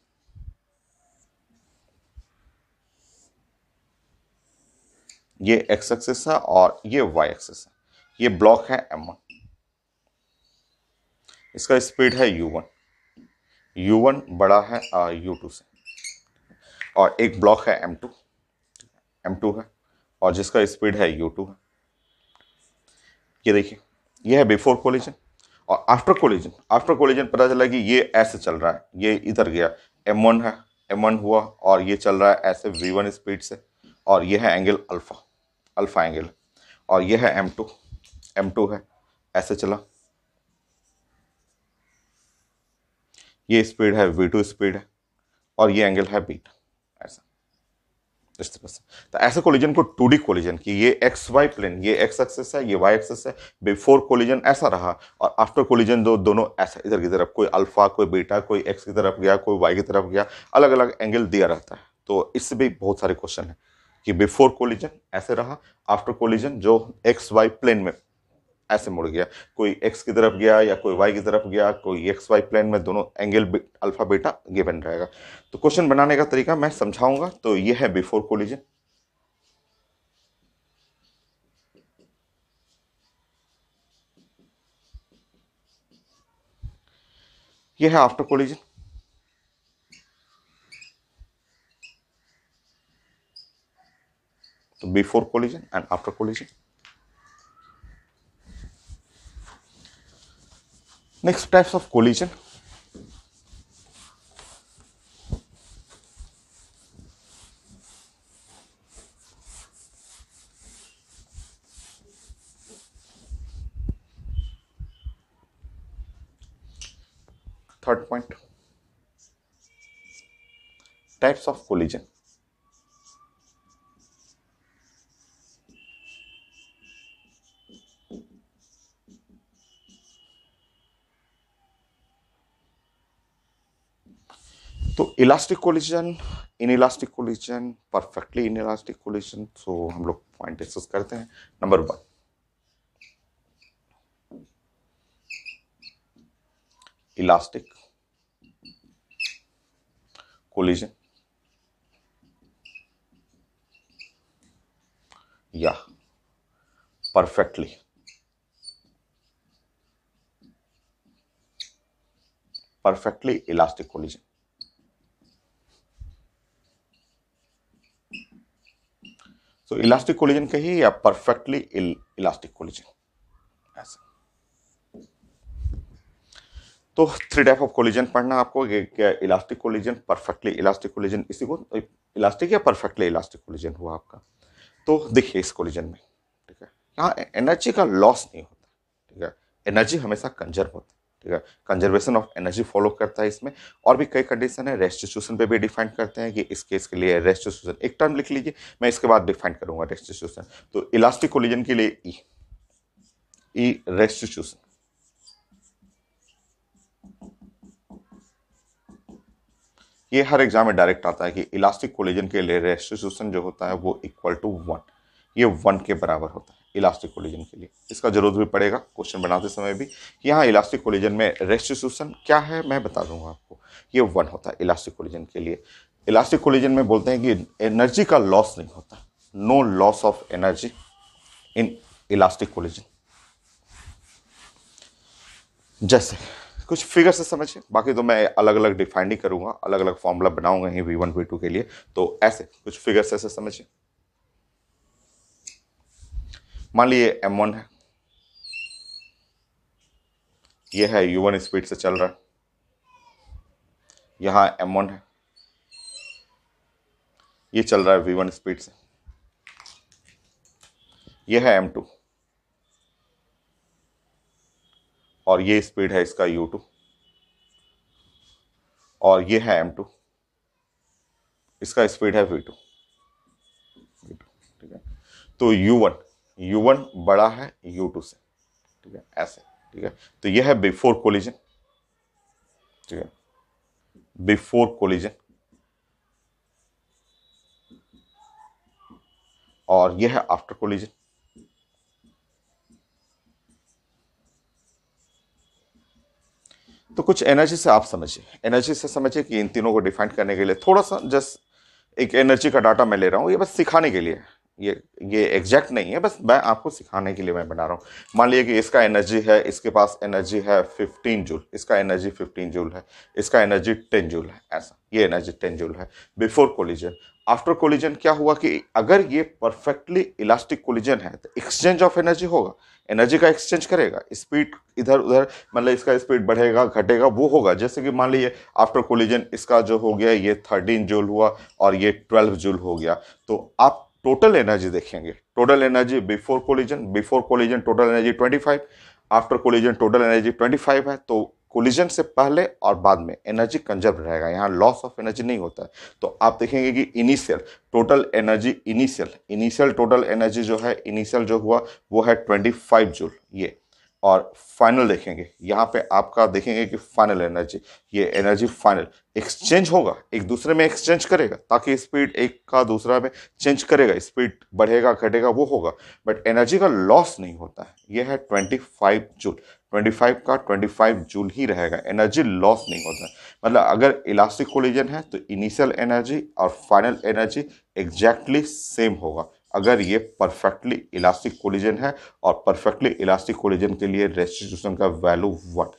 ये x एक्सेस है और ये y एक्सेस है ये ब्लॉक है m1 इसका स्पीड है u1 u1 बड़ा है u2 से और एक ब्लॉक है m2 m2 है और जिसका स्पीड है u2 है ये देखिए यह है बिफोर कोलिजन और आफ्टर कोलिजन आफ्टर कोलिजन पता चला कि ये ऐसे चल रहा है ये इधर गया एम वन है एम वन हुआ और ये चल रहा है ऐसे वी वन स्पीड से और ये है एंगल अल्फ़ा अल्फ़ा एंगल और ये है एम टू एम टू है ऐसे चला ये स्पीड है वी टू स्पीड है और ये एंगल है बीटा इस तरह से तो ऐसे कोलिजन को टू डी कोलिजन की ये एक्स वाई प्लेन ये एक्स एक्सेस है ये वाई एक्सेस है बिफोर कोलिजन ऐसा रहा और आफ्टर कोलिजन दो दोनों ऐसा इधर की तरफ कोई अल्फा कोई बीटा कोई एक्स की तरफ गया कोई वाई की तरफ गया अलग अलग एंगल दिया रहता है तो इससे भी बहुत सारे क्वेश्चन है कि बिफोर कोलिजन ऐसे रहा आफ्टर कोलिजन जो एक्स वाई प्लेन में ऐसे मुड़ गया कोई एक्स की तरफ गया या कोई वाई की तरफ गया कोई एक्स वाई प्लेन में दोनों एंगल अल्फा बेटा गिवन रहेगा तो क्वेश्चन बनाने का तरीका मैं समझाऊंगा तो ये है बिफोर कोलिजन ये है आफ्टर कोलिजन तो before collision and after collision Next types of collision. Third point types of collision elastic collision elastic collision perfectly in elastic collision so हम लोग पॉइंट डिस्कस करते हैं नंबर वन इलास्टिक कोलिजन या perfectly perfectly elastic collision so elastic collision कहिए या परफेक्टली इलास्टिक कोलिजन ऐसा तो थ्री टाइप ऑफ कोलिजन पढ़ना आपको elastic collision perfectly elastic collision इसी को इलास्टिक तो या परफेक्टली इलास्टिक कोलिजन हुआ आपका तो देखिए इस कोलिजन में ठीक है यहाँ एनर्जी का लॉस नहीं होता ठीक है एनर्जी हमेशा कंजर्व होता है ठीक है कंजर्वेशन ऑफ एनर्जी फॉलो करता है इसमें और भी कई कंडीशन है रेस्टिट्यूशन पे भी डिफाइन करते हैं कि इस केस के लिए रेस्टिट्यूशन एक टर्म लिख लीजिए मैं इसके बाद डिफाइन करूंगा रेस्टिट्यूशन तो इलास्टिक कोलिजन के लिए ई ई रेस्टिट्यूशन ये हर एग्जाम में डायरेक्ट आता है कि इलास्टिक कोलिजन के लिए रेस्टिट्यूशन जो होता है वो इक्वल टू वन ये वन के बराबर होता है इलास्टिक कोलिजन के लिए इसका जरूरत भी पड़ेगा क्वेश्चन बनाते समय भी कि यहाँ इलास्टिक कोलिजन में रेस्टिट्यूशन क्या है मैं बता दूंगा आपको ये वन होता है इलास्टिक कोलिजन के लिए इलास्टिक कोलिजन में बोलते हैं कि एनर्जी का लॉस नहीं होता no loss of energy in elastic collision जैसे कुछ फिगर से समझिए बाकी तो मैं अलग अलग डिफाइंड ही करूंगा अलग अलग फॉर्मूला बनाऊंगा ही वी वन वी टू के लिए तो ऐसे कुछ फिगर से ऐसे समझिए मान ली एम वन है ये है यू वन स्पीड से चल रहा है यहां एम वन है ये चल रहा है वी वन स्पीड से यह है एम टू और ये स्पीड है इसका यू टू और ये है एम टू इसका स्पीड है वी टू ठीक है तो यू वन यू वन बड़ा है यू टू से ठीक है ऐसे ठीक है तो यह है बिफोर कोलिजन ठीक है बिफोर कोलिजन और यह है आफ्टर कोलिजन तो कुछ एनर्जी से आप समझिए एनर्जी से समझिए कि इन तीनों को डिफाइन करने के लिए थोड़ा सा जस्ट एक एनर्जी का डाटा मैं ले रहा हूं ये बस सिखाने के लिए ये ये एग्जैक्ट नहीं है बस मैं आपको सिखाने के लिए मैं बना रहा हूँ मान लीजिए कि इसका एनर्जी है इसके पास एनर्जी है 15 जूल इसका एनर्जी 15 जूल है इसका एनर्जी 10 जूल है ऐसा ये एनर्जी 10 जूल है बिफोर कोलिजन आफ्टर कोलिजन क्या हुआ कि अगर ये परफेक्टली इलास्टिक कोलिजन है तो एक्सचेंज ऑफ एनर्जी होगा एनर्जी का एक्सचेंज करेगा स्पीड इधर उधर मतलब इसका स्पीड बढ़ेगा घटेगा वो होगा जैसे कि मान लीजिए आफ्टर कोलिजन इसका जो हो गया ये थर्टीन जूल हुआ और ये ट्वेल्व जूल हो गया तो आप टोटल एनर्जी देखेंगे total energy before collision before collision total energy 25 after collision total energy 25 है तो कोलिजन से पहले और बाद में एनर्जी कंजर्व रहेगा यहाँ लॉस ऑफ एनर्जी नहीं होता है तो आप देखेंगे कि initial total energy initial initial total energy जो है इनिशियल जो हुआ वो है 25 जूल ये और फाइनल देखेंगे यहाँ पे आपका देखेंगे कि फाइनल एनर्जी ये एनर्जी फाइनल एक्सचेंज होगा एक दूसरे में एक्सचेंज करेगा ताकि स्पीड एक का दूसरा में चेंज करेगा स्पीड बढ़ेगा घटेगा वो होगा बट एनर्जी का लॉस नहीं होता है ये है 25 जूल 25 का 25 जूल ही रहेगा एनर्जी लॉस नहीं होता है मतलब अगर इलास्टिक कोलिजन है तो इनिशियल एनर्जी और फाइनल एनर्जी एग्जैक्टली सेम होगा अगर ये परफेक्टली इलास्टिक कोलिजन है और परफेक्टली इलास्टिक कोलिजन के लिए रेस्टिट्यूशन का वैल्यू वन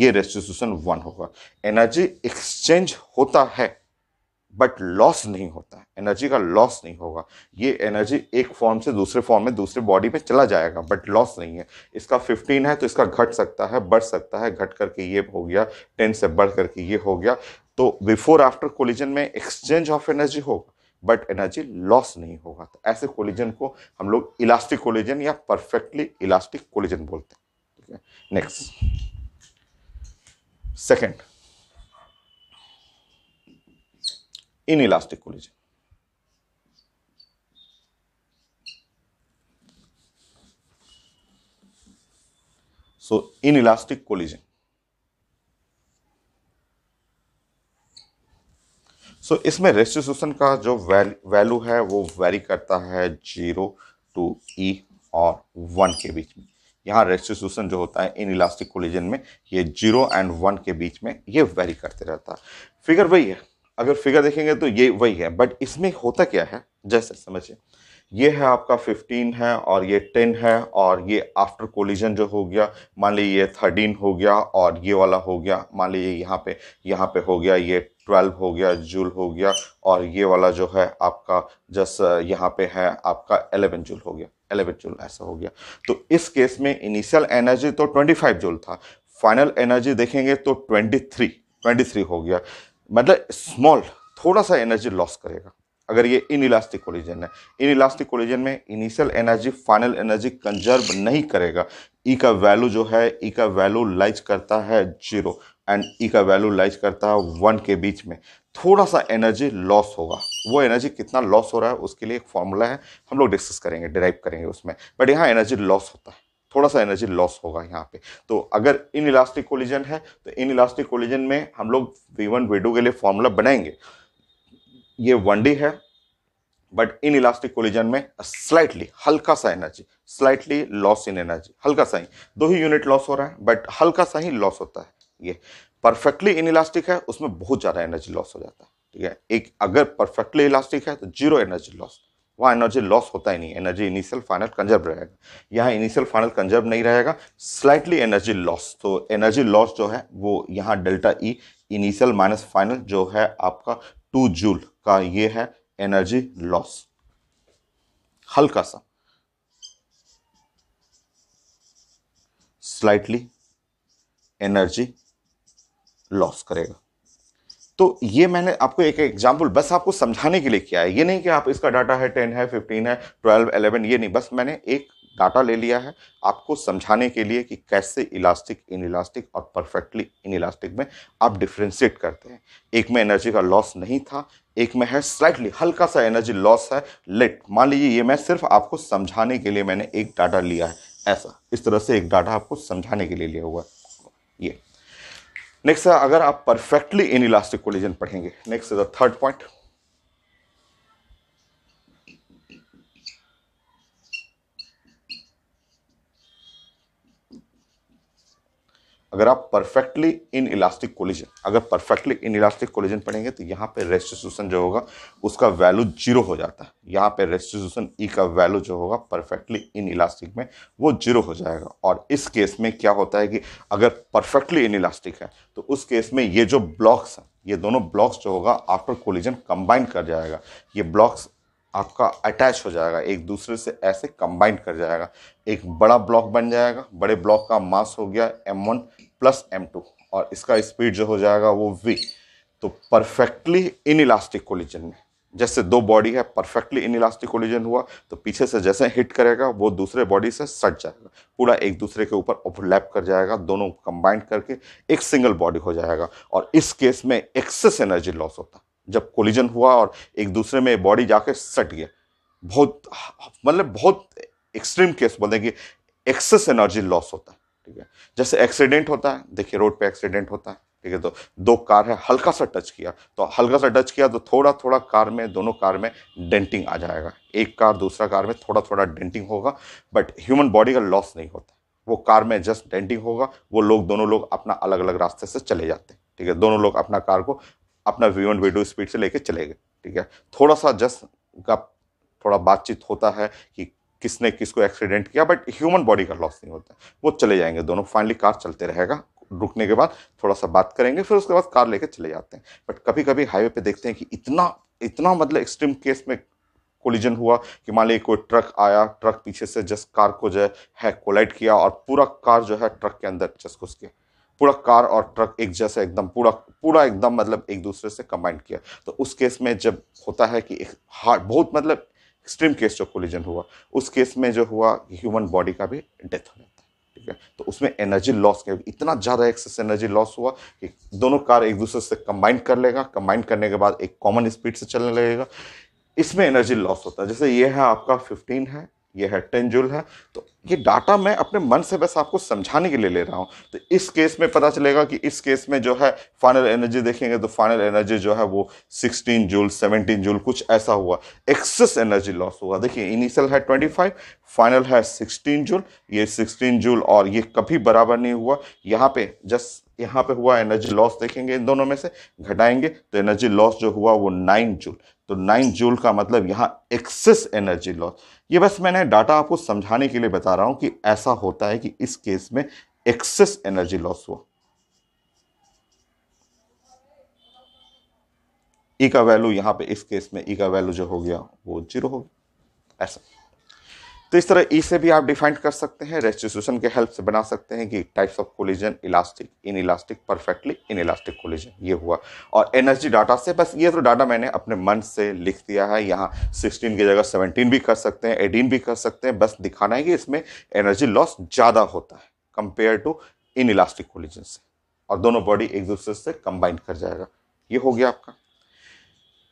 ये रेस्टिट्यूशन वन होगा एनर्जी एक्सचेंज होता है बट लॉस नहीं होता है एनर्जी का लॉस नहीं होगा ये एनर्जी एक फॉर्म से दूसरे फॉर्म में दूसरे बॉडी में चला जाएगा बट लॉस नहीं है इसका 15 है तो इसका घट सकता है बढ़ सकता है घट करके ये हो गया 10 से बढ़ करके ये हो गया तो बिफोर आफ्टर कोलिजन में एक्सचेंज ऑफ एनर्जी होगा बट एनर्जी लॉस नहीं होगा तो ऐसे कोलिजन को हम लोग इलास्टिक कोलिजन या परफेक्टली इलास्टिक कोलिजन बोलते हैं ठीक है next second in elastic collision so in elastic collision so so, इसमें रेस्टिट्यूशन का जो वैल्यू है वो वेरी करता है जीरो टू ई और वन के बीच में यहाँ रेस्टिट्यूशन जो होता है इन इलास्टिक कोलिजन में ये जीरो एंड वन के बीच में ये वेरी करते रहता है फिगर वही है अगर फिगर देखेंगे तो ये वही है बट इसमें होता क्या है जैसे समझिए ये है आपका 15 है और ये 10 है और ये आफ्टर कोलिजन जो हो गया मान लीजिए ये 13 हो गया और ये वाला हो गया मान लीजिए यहाँ पे यहाँ पे हो गया ये 12 हो गया जूल हो गया और ये वाला जो है आपका जस यहाँ पे है आपका 11 जूल हो गया 11 जूल ऐसा हो गया तो इस केस में इनिशियल एनर्जी तो 25 जूल था फाइनल एनर्जी देखेंगे तो ट्वेंटी थ्री हो गया मतलब स्मॉल थोड़ा सा एनर्जी लॉस करेगा अगर ये इन इलास्टिक कोलिजन है इन इलास्टिक कोलिजन में initial energy final energy conserve नहीं करेगा ई e का वैल्यू जो है ई e का वैल्यू लाइज करता है जीरो एंड ई का वैल्यू लाइज करता है वन के बीच में थोड़ा सा एनर्जी लॉस होगा वो एनर्जी कितना लॉस हो रहा है उसके लिए एक फॉर्मूला है हम लोग डिस्कस करेंगे डिराइव करेंगे उसमें बट यहाँ एनर्जी लॉस होता है थोड़ा सा एनर्जी लॉस होगा यहाँ पे तो अगर इन इलास्टिक कोलिजन है तो इन इलास्टिक कोलिजन में हम लोग वी वन वी के लिए फॉर्मूला बनाएंगे ये डी है बट इन इलास्टिक कोलिजन में स्लाइटली हल्का सा energy slightly loss in energy हल्का सा ही दो ही यूनिट लॉस हो रहा है बट हल्का सा ही लॉस होता है ये परफेक्टली इन इलास्टिक है उसमें बहुत ज़्यादा एनर्जी लॉस हो जाता है ठीक है एक अगर परफेक्टली इलास्टिक है तो जीरो एनर्जी लॉस वहाँ एनर्जी लॉस होता ही नहीं एनर्जी इनिशियल फाइनल कंजर्व रहेगा यहाँ इनिशियल फाइनल कंजर्व नहीं रहेगा स्लाइटली एनर्जी लॉस तो एनर्जी लॉस जो है वो यहाँ delta e initial minus final जो है आपका टू जूल का ये है एनर्जी लॉस हल्का सा स्लाइटली एनर्जी लॉस करेगा तो ये मैंने आपको एक एग्जाम्पल बस आपको समझाने के लिए किया है ये नहीं कि आप इसका डाटा है टेन है फिफ्टीन है ट्वेल्व एलेवन ये नहीं बस मैंने एक डाटा ले लिया है आपको समझाने के लिए कि कैसे इलास्टिक इन इलास्टिक और परफेक्टली इन इलास्टिक में आप डिफ्रेंशिएट करते हैं एक में एनर्जी का लॉस नहीं था एक में है स्लाइटली हल्का सा एनर्जी लॉस है लेट मान लीजिए ये मैं सिर्फ आपको समझाने के लिए मैंने एक डाटा लिया है ऐसा इस तरह से एक डाटा आपको समझाने के लिए लिया हुआ है ये नेक्स्ट अगर आप परफेक्टली इन इलास्टिक कोलिजन पढ़ेंगे next is the third point अगर आप परफेक्टली इन इलास्टिक कोलिजन अगर परफेक्टली इन इलास्टिक कोलिजन पढ़ेंगे तो यहाँ पे रेस्टिट्यूशन जो होगा उसका वैल्यू जीरो हो जाता है यहाँ पे रेस्टिट्यूशन ई e का वैल्यू जो होगा परफेक्टली इन इलास्टिक में वो जीरो हो जाएगा और इस केस में क्या होता है कि अगर परफेक्टली इन इलास्टिक है तो उस केस में ये जो ब्लॉक्स हैं ये दोनों ब्लॉक्स जो होगा आफ्टर कोलिजन कंबाइन कर जाएगा ये ब्लॉक्स आपका अटैच हो जाएगा एक दूसरे से ऐसे कंबाइन कर जाएगा एक बड़ा ब्लॉक बन जाएगा बड़े ब्लॉक का मास हो गया m one plus m two और इसका स्पीड जो हो जाएगा वो वी तो परफेक्टली इन इलास्टिक कोलिजन में जैसे दो बॉडी है परफेक्टली इन इलास्टिक कोलिजन हुआ तो पीछे से जैसे हिट करेगा वो दूसरे बॉडी से सट जाएगा पूरा एक दूसरे के ऊपर ओवरलैप कर जाएगा दोनों कंबाइंड करके एक सिंगल बॉडी हो जाएगा और इस केस में एक्सेस एनर्जी लॉस होता है जब कोलिजन हुआ और एक दूसरे में बॉडी जाके सट गया बहुत मतलब बहुत एक्सट्रीम केस बोलते हैं कि एक्सेस एनर्जी लॉस होता है ठीक है जैसे एक्सीडेंट होता है देखिए रोड पे एक्सीडेंट होता है ठीक है तो दो कार है हल्का सा टच किया तो हल्का सा टच किया तो थोड़ा थोड़ा कार में दोनों कार में डेंटिंग आ जाएगा एक कार दूसरा कार में थोड़ा थोड़ा डेंटिंग होगा बट ह्यूमन बॉडी का लॉस नहीं होता वो कार में जस्ट डेंटिंग होगा वो लोग दोनों लोग अपना अलग अलग रास्ते से चले जाते हैं ठीक है दोनों लोग अपना कार को अपना वन वीडियो स्पीड से लेके चले गए ठीक है थोड़ा सा जस्ट का थोड़ा बातचीत होता है कि किसने किसको एक्सीडेंट किया बट ह्यूमन बॉडी का लॉस नहीं होता वो चले जाएंगे दोनों फाइनली कार चलते रहेगा रुकने के बाद थोड़ा सा बात करेंगे फिर उसके बाद कार लेकर चले जाते हैं बट कभी कभी हाईवे पे देखते हैं कि इतना इतना मतलब एक्सट्रीम केस में कोलिजन हुआ कि मान लीजिए कोई ट्रक आया ट्रक पीछे से जस्ट कार को जो है कोलाइड किया और पूरा कार जो है ट्रक के अंदर जस्ट घुस गया पूरा कार और ट्रक एक जैसे एकदम पूरा पूरा एकदम मतलब एक दूसरे से कंबाइंड किया तो उस केस में जब होता है कि एक हार्ड बहुत मतलब एक्सट्रीम केस जो कोलिजन हुआ उस केस में जो हुआ ह्यूमन बॉडी का भी डेथ हो जाता है ठीक है तो उसमें एनर्जी लॉस इतना ज़्यादा एक्सेस एनर्जी लॉस हुआ कि दोनों कार एक दूसरे से कंबाइंड कर लेगा कंबाइंड करने के बाद एक कॉमन स्पीड से चलने लगेगा इसमें एनर्जी लॉस होता है जैसे ये है आपका 15 है ये है टेन जूल है तो ये डाटा मैं अपने मन से बस आपको समझाने के लिए ले रहा हूँ तो इस केस में पता चलेगा कि इस केस में जो है फाइनल एनर्जी देखेंगे तो फाइनल एनर्जी जो है वो 16 जूल 17 जूल कुछ ऐसा हुआ एक्सेस एनर्जी लॉस हुआ देखिए इनिशियल है 25 फाइनल है 16 जूल ये 16 जूल और ये कभी बराबर नहीं हुआ यहाँ पे जस्ट यहाँ पे हुआ एनर्जी लॉस देखेंगे इन दोनों में से घटाएंगे तो एनर्जी लॉस जो हुआ वो नाइन जूल तो नाइन जूल का मतलब यहाँ एक्सेस एनर्जी लॉस ये बस मैंने डाटा आपको समझाने के लिए बता रहा हूं कि ऐसा होता है कि इस केस में एक्सेस एनर्जी लॉस हुआ ई e का वैल्यू यहां पे इस केस में ई e का वैल्यू जो हो गया वो जीरो हो गया ऐसा तो इस तरह ई e से भी आप डिफाइन कर सकते हैं रेस्टिट्यूशन के हेल्प से बना सकते हैं कि types of collision elastic inelastic perfectly in elastic collision ये हुआ और एनर्जी डाटा से बस ये तो डाटा मैंने अपने मन से लिख दिया है यहाँ 16 की जगह 17 भी कर सकते हैं 18 भी कर सकते हैं बस दिखाना है कि इसमें एनर्जी लॉस ज़्यादा होता है compare to in elastic collision से और दोनों बॉडी एक दूसरे से कंबाइन कर जाएगा ये हो गया आपका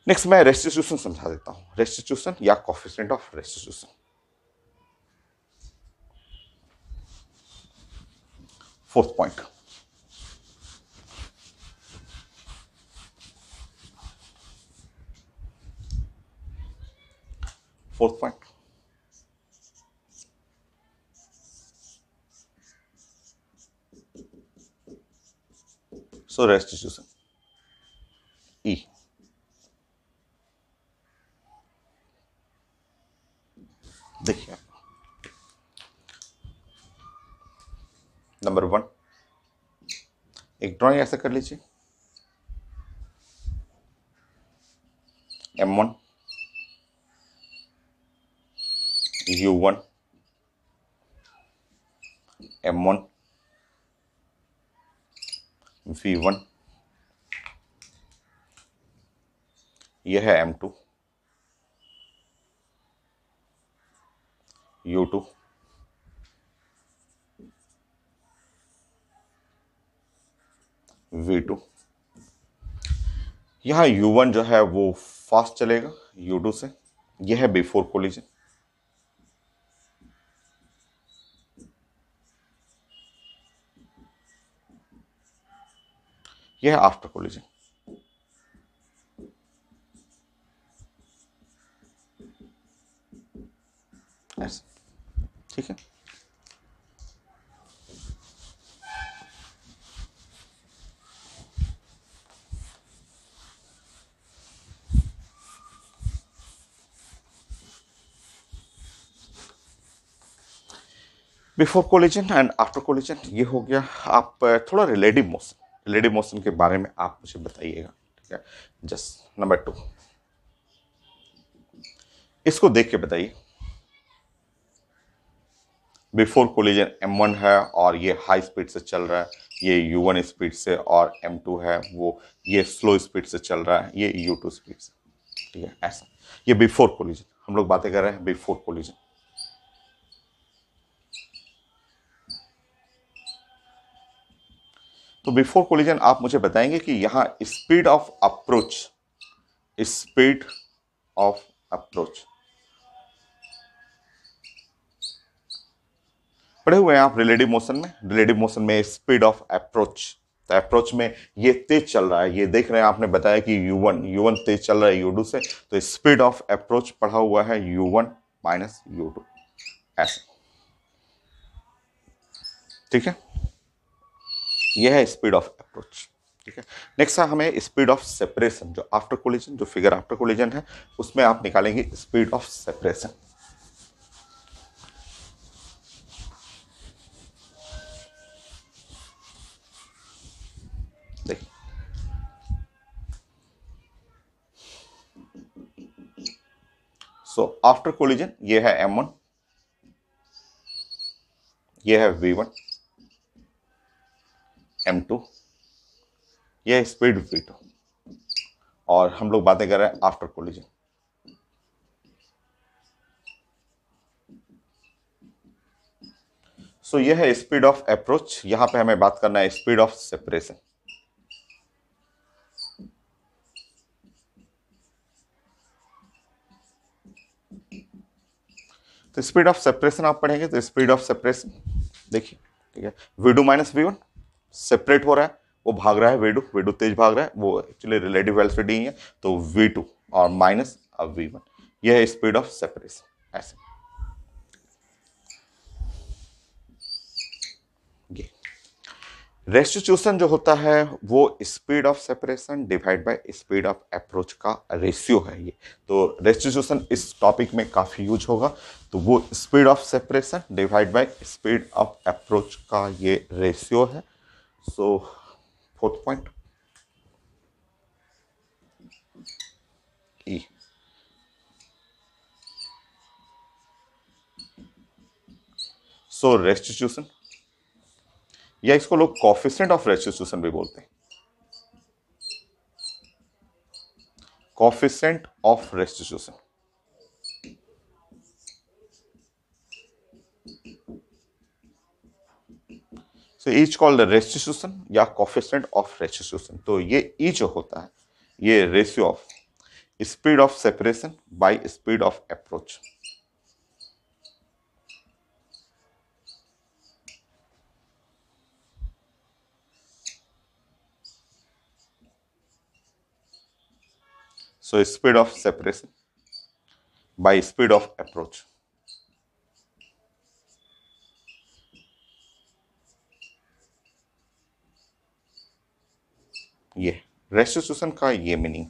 नेक्स्ट मैं रेस्टिट्यूशन समझा देता हूँ रेस्टिट्यूशन या coefficient of restitution fourth point. Fourth point. So restitution E. देखिए नंबर वन एक ड्राइंग ऐसा कर लीजिए m one u one m one v one यह है m to you to V2 यहां U1 जो है वो फास्ट चलेगा U2 से यह है बिफोर कोलिजन यह है आफ्टर कोलिजन ठीक है before collision and after collision ये हो गया आप थोड़ा रिलेटिव मोशन रिलेटिव मोशन के बारे में आप मुझे बताइएगा ठीक है जस्ट नंबर टू इसको देख के बताइए बिफोर कोलिजन M1 है और ये हाई स्पीड से चल रहा है ये U1 स्पीड से और M2 है वो ये स्लो स्पीड से चल रहा है ये U2 स्पीड से ठीक है ऐसा ये बिफोर कोलिजन हम लोग बातें कर रहे हैं बिफोर कोलिजन तो बिफोर कोलिजन आप मुझे बताएंगे कि यहां speed of approach speed of approach पढ़े हुए हैं आप रिलेटिव मोशन में रिलेटिव मोशन में स्पीड ऑफ अप्रोच तो अप्रोच में ये तेज चल रहा है ये देख रहे हैं आपने बताया कि U1 U1 तेज चल रहा है U2 से तो स्पीड ऑफ अप्रोच पढ़ा हुआ है U1 माइनस यू ऐसे ठीक है यह है स्पीड ऑफ अप्रोच ठीक है नेक्स्ट है हमें स्पीड ऑफ सेपरेशन जो आफ्टर कोलिजन जो फिगर आफ्टर कोलिजन है उसमें आप निकालेंगे speed of separation so after collision ये है m1 ये है v1 एम टू यह स्पीड वी और हम लोग बातें कर रहे हैं आफ्टर कोलिजन सो यह है स्पीड ऑफ अप्रोच यहां पे हमें बात करना है स्पीड ऑफ सेपरेशन तो स्पीड ऑफ सेपरेशन आप पढ़ेंगे तो स्पीड ऑफ सेपरेशन देखिए ठीक है v two minus v one separate हो रहा है वो भाग रहा है वे टू वे टू तेज भाग रहा है वो एक्चुअली रिलेटिव वेलोसिटी ही है तो वी टू और माइनस अब वी वन यह है स्पीड ऑफ सेपरेशन ऐसे रेस्टिट्यूशन जो होता है वो speed of separation divide by speed of approach का रेशियो है ये तो रेस्टिट्यूशन इस टॉपिक में काफ़ी यूज होगा तो वो speed of separation divide by speed of approach का ये रेशियो है So, fourth point E. So restitution या इसको लोग कॉफिशेंट ऑफ रेस्टिट्यूशन भी बोलते हैं coefficient of restitution so each called restitution या कॉफिशेंट ऑफ रेस्टिट्यूशन तो ये ई e जो होता है ये ratio of speed of separation by speed of approach so speed of separation by speed of approach ये रेस्टिट्यूशन का ये मीनिंग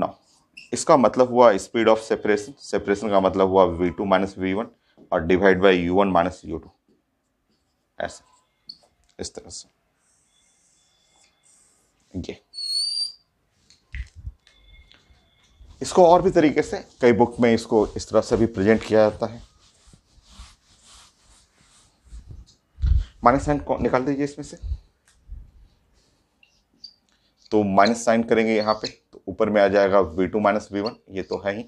ना इसका मतलब हुआ स्पीड ऑफ सेपरेशन सेपरेशन का मतलब हुआ v two minus v one और divide by u one minus u two ऐसे इस तरह से ये इसको और भी तरीके से कई बुक में इसको इस तरह से भी प्रेजेंट किया जाता है माइनस साइन निकाल दीजिए इसमें से तो माइनस साइन करेंगे यहाँ पे तो ऊपर में आ जाएगा v two minus v one ये तो है ही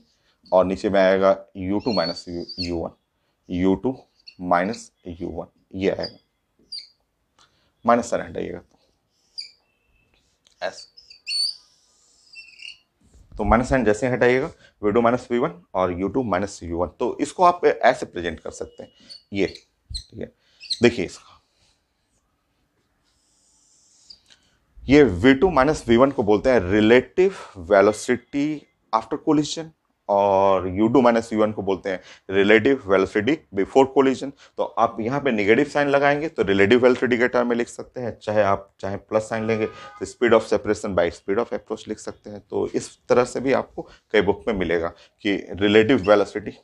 और नीचे में आएगा u two minus u one u two minus u one ये आएगा माइनस साइन हटाइएगा तो ऐसा तो माइनस साइन जैसे हटाइएगा v two minus v one और u two minus u one तो इसको आप ऐसे प्रेजेंट कर सकते हैं ये ठीक है देखिए इसका ये v2 टू माइनस वी को बोलते हैं रिलेटिव वेलोसिटी आफ्टर कोलिजन और u2 टू माइनस वी को बोलते हैं रिलेटिव वेलोसिटी बिफोर कोलिजन तो आप यहाँ पे निगेटिव साइन लगाएंगे तो रिलेटिव वेलोसिटी के टर्म में लिख सकते हैं चाहे आप चाहे प्लस साइन लेंगे तो speed of separation by speed of approach लिख सकते हैं तो इस तरह से भी आपको कई बुक में मिलेगा कि relative velocity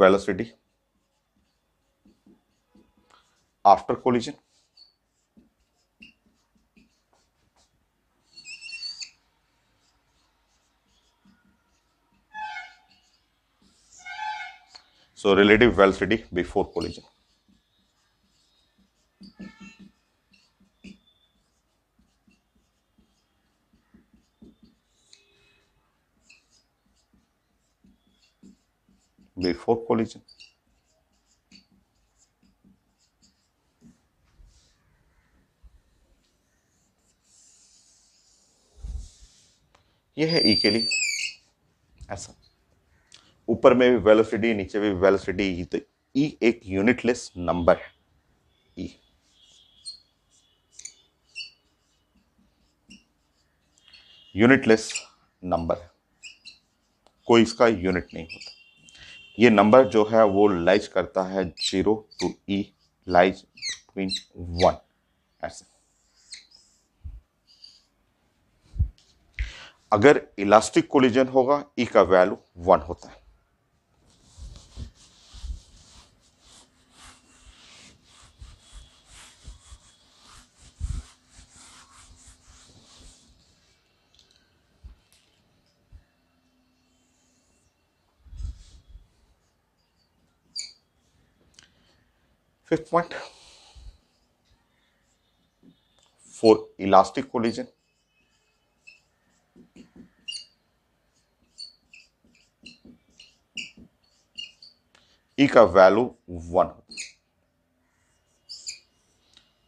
velocity after collision. So relative velocity before collision. before collision. ये है ई के लिए ऐसा ऊपर में भी वेलोसिटी नीचे भी वेलोसिटी ई तो ई e एक यूनिटलेस नंबर है ई यूनिटलेस नंबर है कोई इसका यूनिट नहीं होता ये नंबर जो है वो लाइज करता है zero to e lies between one ऐसे अगर इलास्टिक कोलिजन होगा ई e का वैल्यू वन होता है fifth point for elastic collision e e का वैल्यू वन होती है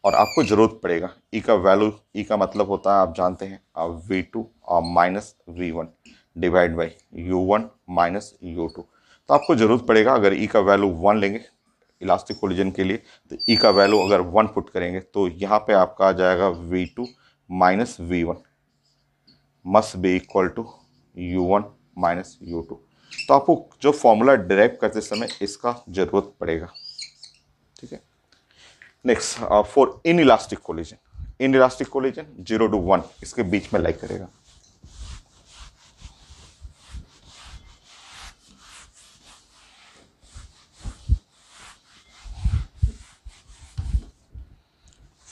और आपको जरूरत पड़ेगा ई e का वैल्यू ई e का मतलब होता है आप जानते हैं आप वी टू और minus v one divide by u one minus u two तो आपको ज़रूरत पड़ेगा अगर ई का वैल्यू वन लेंगे इलास्टिक कोलिजन के लिए तो ई का वैल्यू अगर वन पुट करेंगे तो यहाँ पे आपका आ जाएगा v two minus v one must be equal to u one minus u two तो आपको जो फॉर्मूला डिराइव करते समय इसका ज़रूरत पड़ेगा ठीक है next for in elastic collision in elastic collision zero to one इसके बीच में लाइक करेगा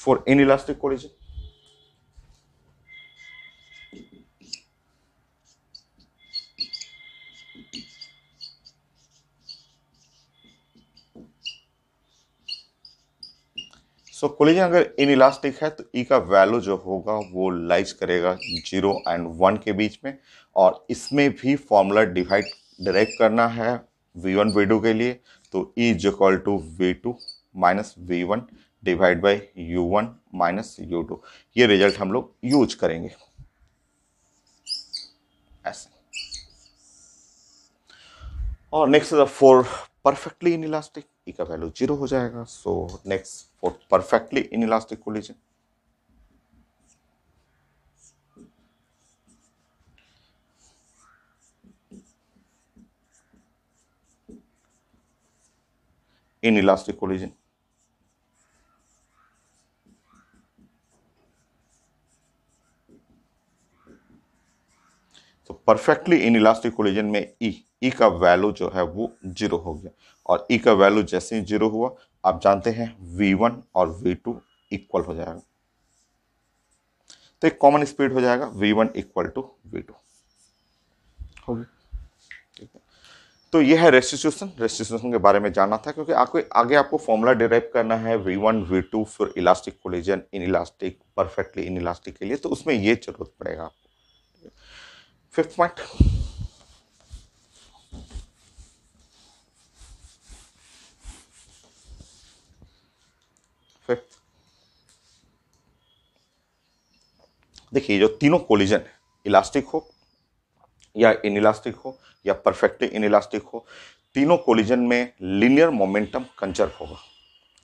for in elastic collision so collision अगर इन इलास्टिक है तो ई e का वैल्यू जो होगा वो लाइज करेगा जीरो एंड वन के बीच में और इसमें भी फॉर्मूला डिवाइड डायरेक्ट करना है वी वन वी टू के लिए तो e is equal to v two minus v one divide by u one minus u two ये रिजल्ट हम लोग यूज करेंगे ऐसे और next for perfectly inelastic e का वैल्यू जीरो हो जाएगा so next for perfectly inelastic collision. Inelastic collision. तो परफेक्टली इनइलास्टिक कोलिजन में ई e, ई e का वैल्यू जो है वो जीरो हो गया और ई e का वैल्यू जैसे ही जीरो हुआ आप जानते हैं V1 और V2 इक्वल हो जाएगा तो एक कॉमन स्पीड हो जाएगा V1 equal to v to तो ये है रेस्टिट्यूशन रेस्टिट्यूशन के बारे में जानना था क्योंकि आपको आगे आपको फॉर्मूला डिराइव करना है V1, V2 फिर elastic collision inelastic perfectly inelastic के लिए तो उसमें ये जरूरत पड़ेगा आपको फिफ्थ पॉइंट फिफ्थ देखिए जो तीनों कोलिजन है इलास्टिक हो या इन इलास्टिक हो या परफेक्ट इन इलास्टिक हो तीनों कोलिजन में लीनियर मोमेंटम कंजर्व होगा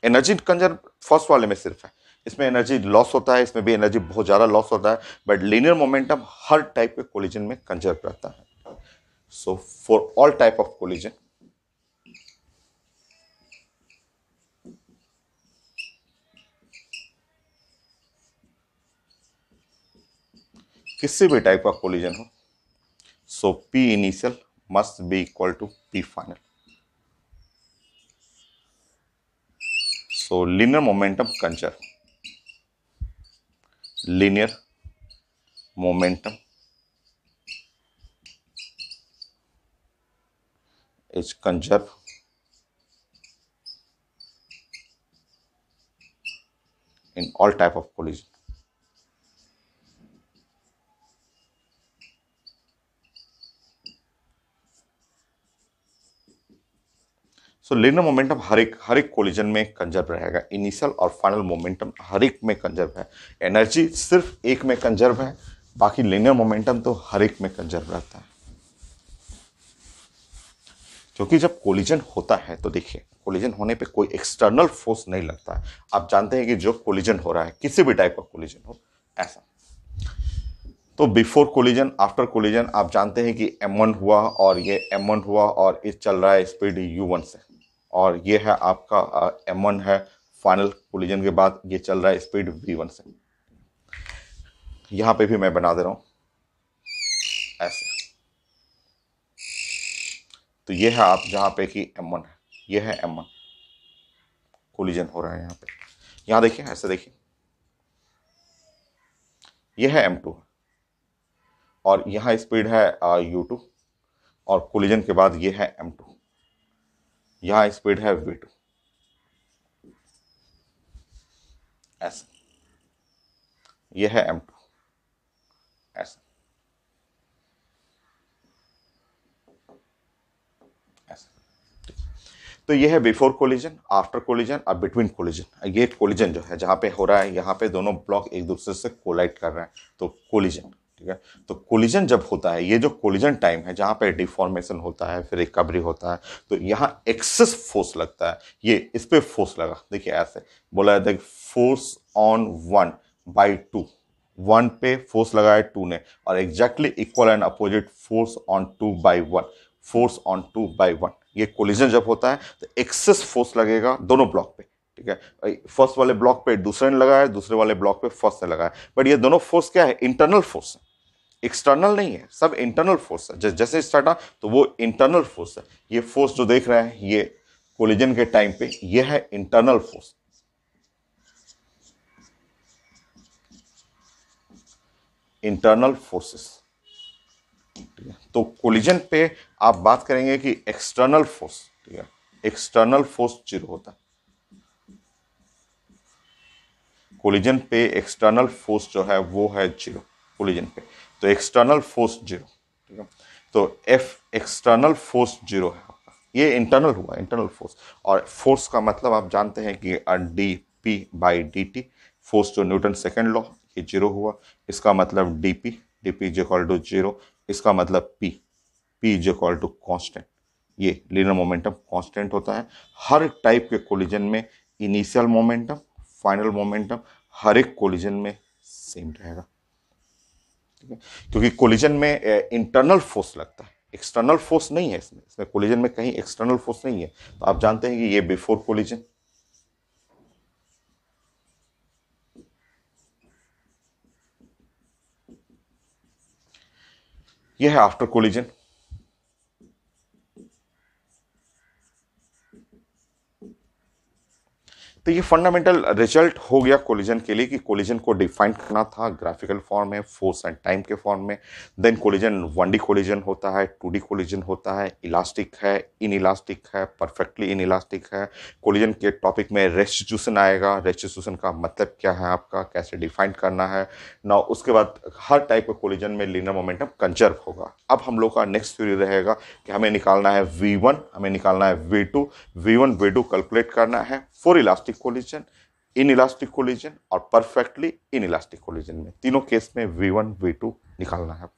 एनर्जी कंजर्व फर्स्ट वाले में सिर्फ है इसमें एनर्जी लॉस होता है इसमें भी एनर्जी बहुत ज़्यादा लॉस होता है बट लीनियर मोमेंटम हर टाइप के कोलिजन में कंजर्व रहता है so for all type of collision किसी भी टाइप का कोलिजन हो so p initial must be equal to p final so linear momentum conserve linear momentum is conserve in all type of collision so linear momentum हर एक हर एक कोलिजन में कंजर्व रहेगा इनिशियल और फाइनल मोमेंटम हर एक में कंजर्व है एनर्जी सिर्फ एक में कंजर्व है बाकी लिनर मोमेंटम तो हर एक में कंजर्व रहता है क्योंकि जब कोलिजन होता है तो देखिए कोलिजन होने पे कोई एक्सटर्नल फोर्स नहीं लगता है आप जानते हैं कि जो कोलिजन हो रहा है किसी भी टाइप का कोलिजन हो ऐसा तो बिफोर कोलिजन आफ्टर कोलिजन आप जानते हैं कि एम वन हुआ और ये एम वन हुआ और ये चल रहा है स्पीड यू वन से और ये है आपका एम वन है फाइनल कोलिजन के बाद ये चल रहा है स्पीड वी वन से यहाँ पे भी मैं बना दे रहा हूँ ऐसे तो ये है आप जहाँ पे कि एम वन है ये है एम वन कोलिजन हो रहा है यहाँ पे यहाँ देखिए ऐसे देखिए ये है एम टू और यहाँ स्पीड है यू टू और कोलिजन के बाद ये है एम टू यहां स्पीड है वी टू ऐसा यह है एम टू ऐसा तो यह है बिफोर कोलिजन आफ्टर कोलिजन और बिटवीन कोलिजन ये कोलिजन जो है जहां पे हो रहा है यहां पे दोनों ब्लॉक एक दूसरे से कोलाइट कर रहे हैं तो कोलिजन ठीक है तो कोलिजन जब होता है ये जो कोलिजन टाइम है जहाँ पर डिफॉर्मेशन होता है फिर रिकवरी होता है तो यहाँ एक्सेस फोर्स लगता है ये इस पर फोर्स लगा देखिए ऐसे बोला जाता है force on one by two one पे फोर्स लगाया टू ने और exactly equal and opposite force on two by one force on two by one ये कोलिजन जब होता है तो एक्सेस फोर्स लगेगा दोनों ब्लॉक पे ठीक है फर्स्ट वाले ब्लॉक पे दूसरे ने लगाया दूसरे वाले ब्लॉक पे फर्स्ट ने लगाया बट ये दोनों फोर्स क्या है इंटरनल फोर्स है एक्सटर्नल नहीं है सब इंटरनल फोर्स है जैसे स्टार्ट तो वो इंटरनल फोर्स है ये फोर्स जो देख रहे हैं ये कोलिजन के टाइम पे ये है इंटरनल फोर्स इंटरनल फोर्सेस ठीक है तो कोलिजन पे आप बात करेंगे कि एक्सटर्नल फोर्स ठीक है एक्सटर्नल फोर्स जीरो होता है कोलिजन पे एक्सटर्नल फोर्स जो है वो है जीरो कोलिजन पे तो एक्सटर्नल फोर्स जीरो ठीक है तो एफ एक्सटर्नल फोर्स जीरो है ये इंटरनल हुआ इंटरनल फोर्स और फोर्स का मतलब आप जानते हैं कि d p by d t force जो न्यूटन सेकेंड लॉ ये जीरो हुआ इसका मतलब d p d p equal to zero इसका मतलब p p is equal to constant ये लीनर मोमेंटम कॉन्स्टेंट होता है हर टाइप के कोलिजन में इनिशियल मोमेंटम फाइनल मोमेंटम हर एक कोलिजन में सेम रहेगा ठीक है क्योंकि कोलिजन में इंटरनल फोर्स लगता है एक्सटर्नल फोर्स नहीं है इसमें इसमें कोलिजन में कहीं एक्सटर्नल फोर्स नहीं है तो आप जानते हैं कि ये बिफोर कोलिजन यह है आफ्टर कोलिजन तो ये फंडामेंटल रिजल्ट हो गया कोलिजन के लिए कि कोलिजन को डिफाइन करना था ग्राफिकल फॉर्म में फोर्स एंड टाइम के फॉर्म में then collision one D collision होता है टू डी कोलिजन होता है इलास्टिक है इन इलास्टिक है परफेक्टली इन इलास्टिक है कोलिजन के टॉपिक में रेस्टिट्यूशन आएगा रेस्टिट्यूशन का मतलब क्या है आपका कैसे डिफाइन करना है ना उसके बाद हर टाइप के कोलिजन में लीनर मोमेंटम कंजर्व होगा अब हम लोग का नेक्स्ट थ्योरी रहेगा कि हमें निकालना है वी वन हमें निकालना है v two v one we two calculate करना है for elastic elastic collision in elastic collision और परफेक्टली इन इलास्टिक कोलिजन में तीनों केस में वी वन वी टू निकालना है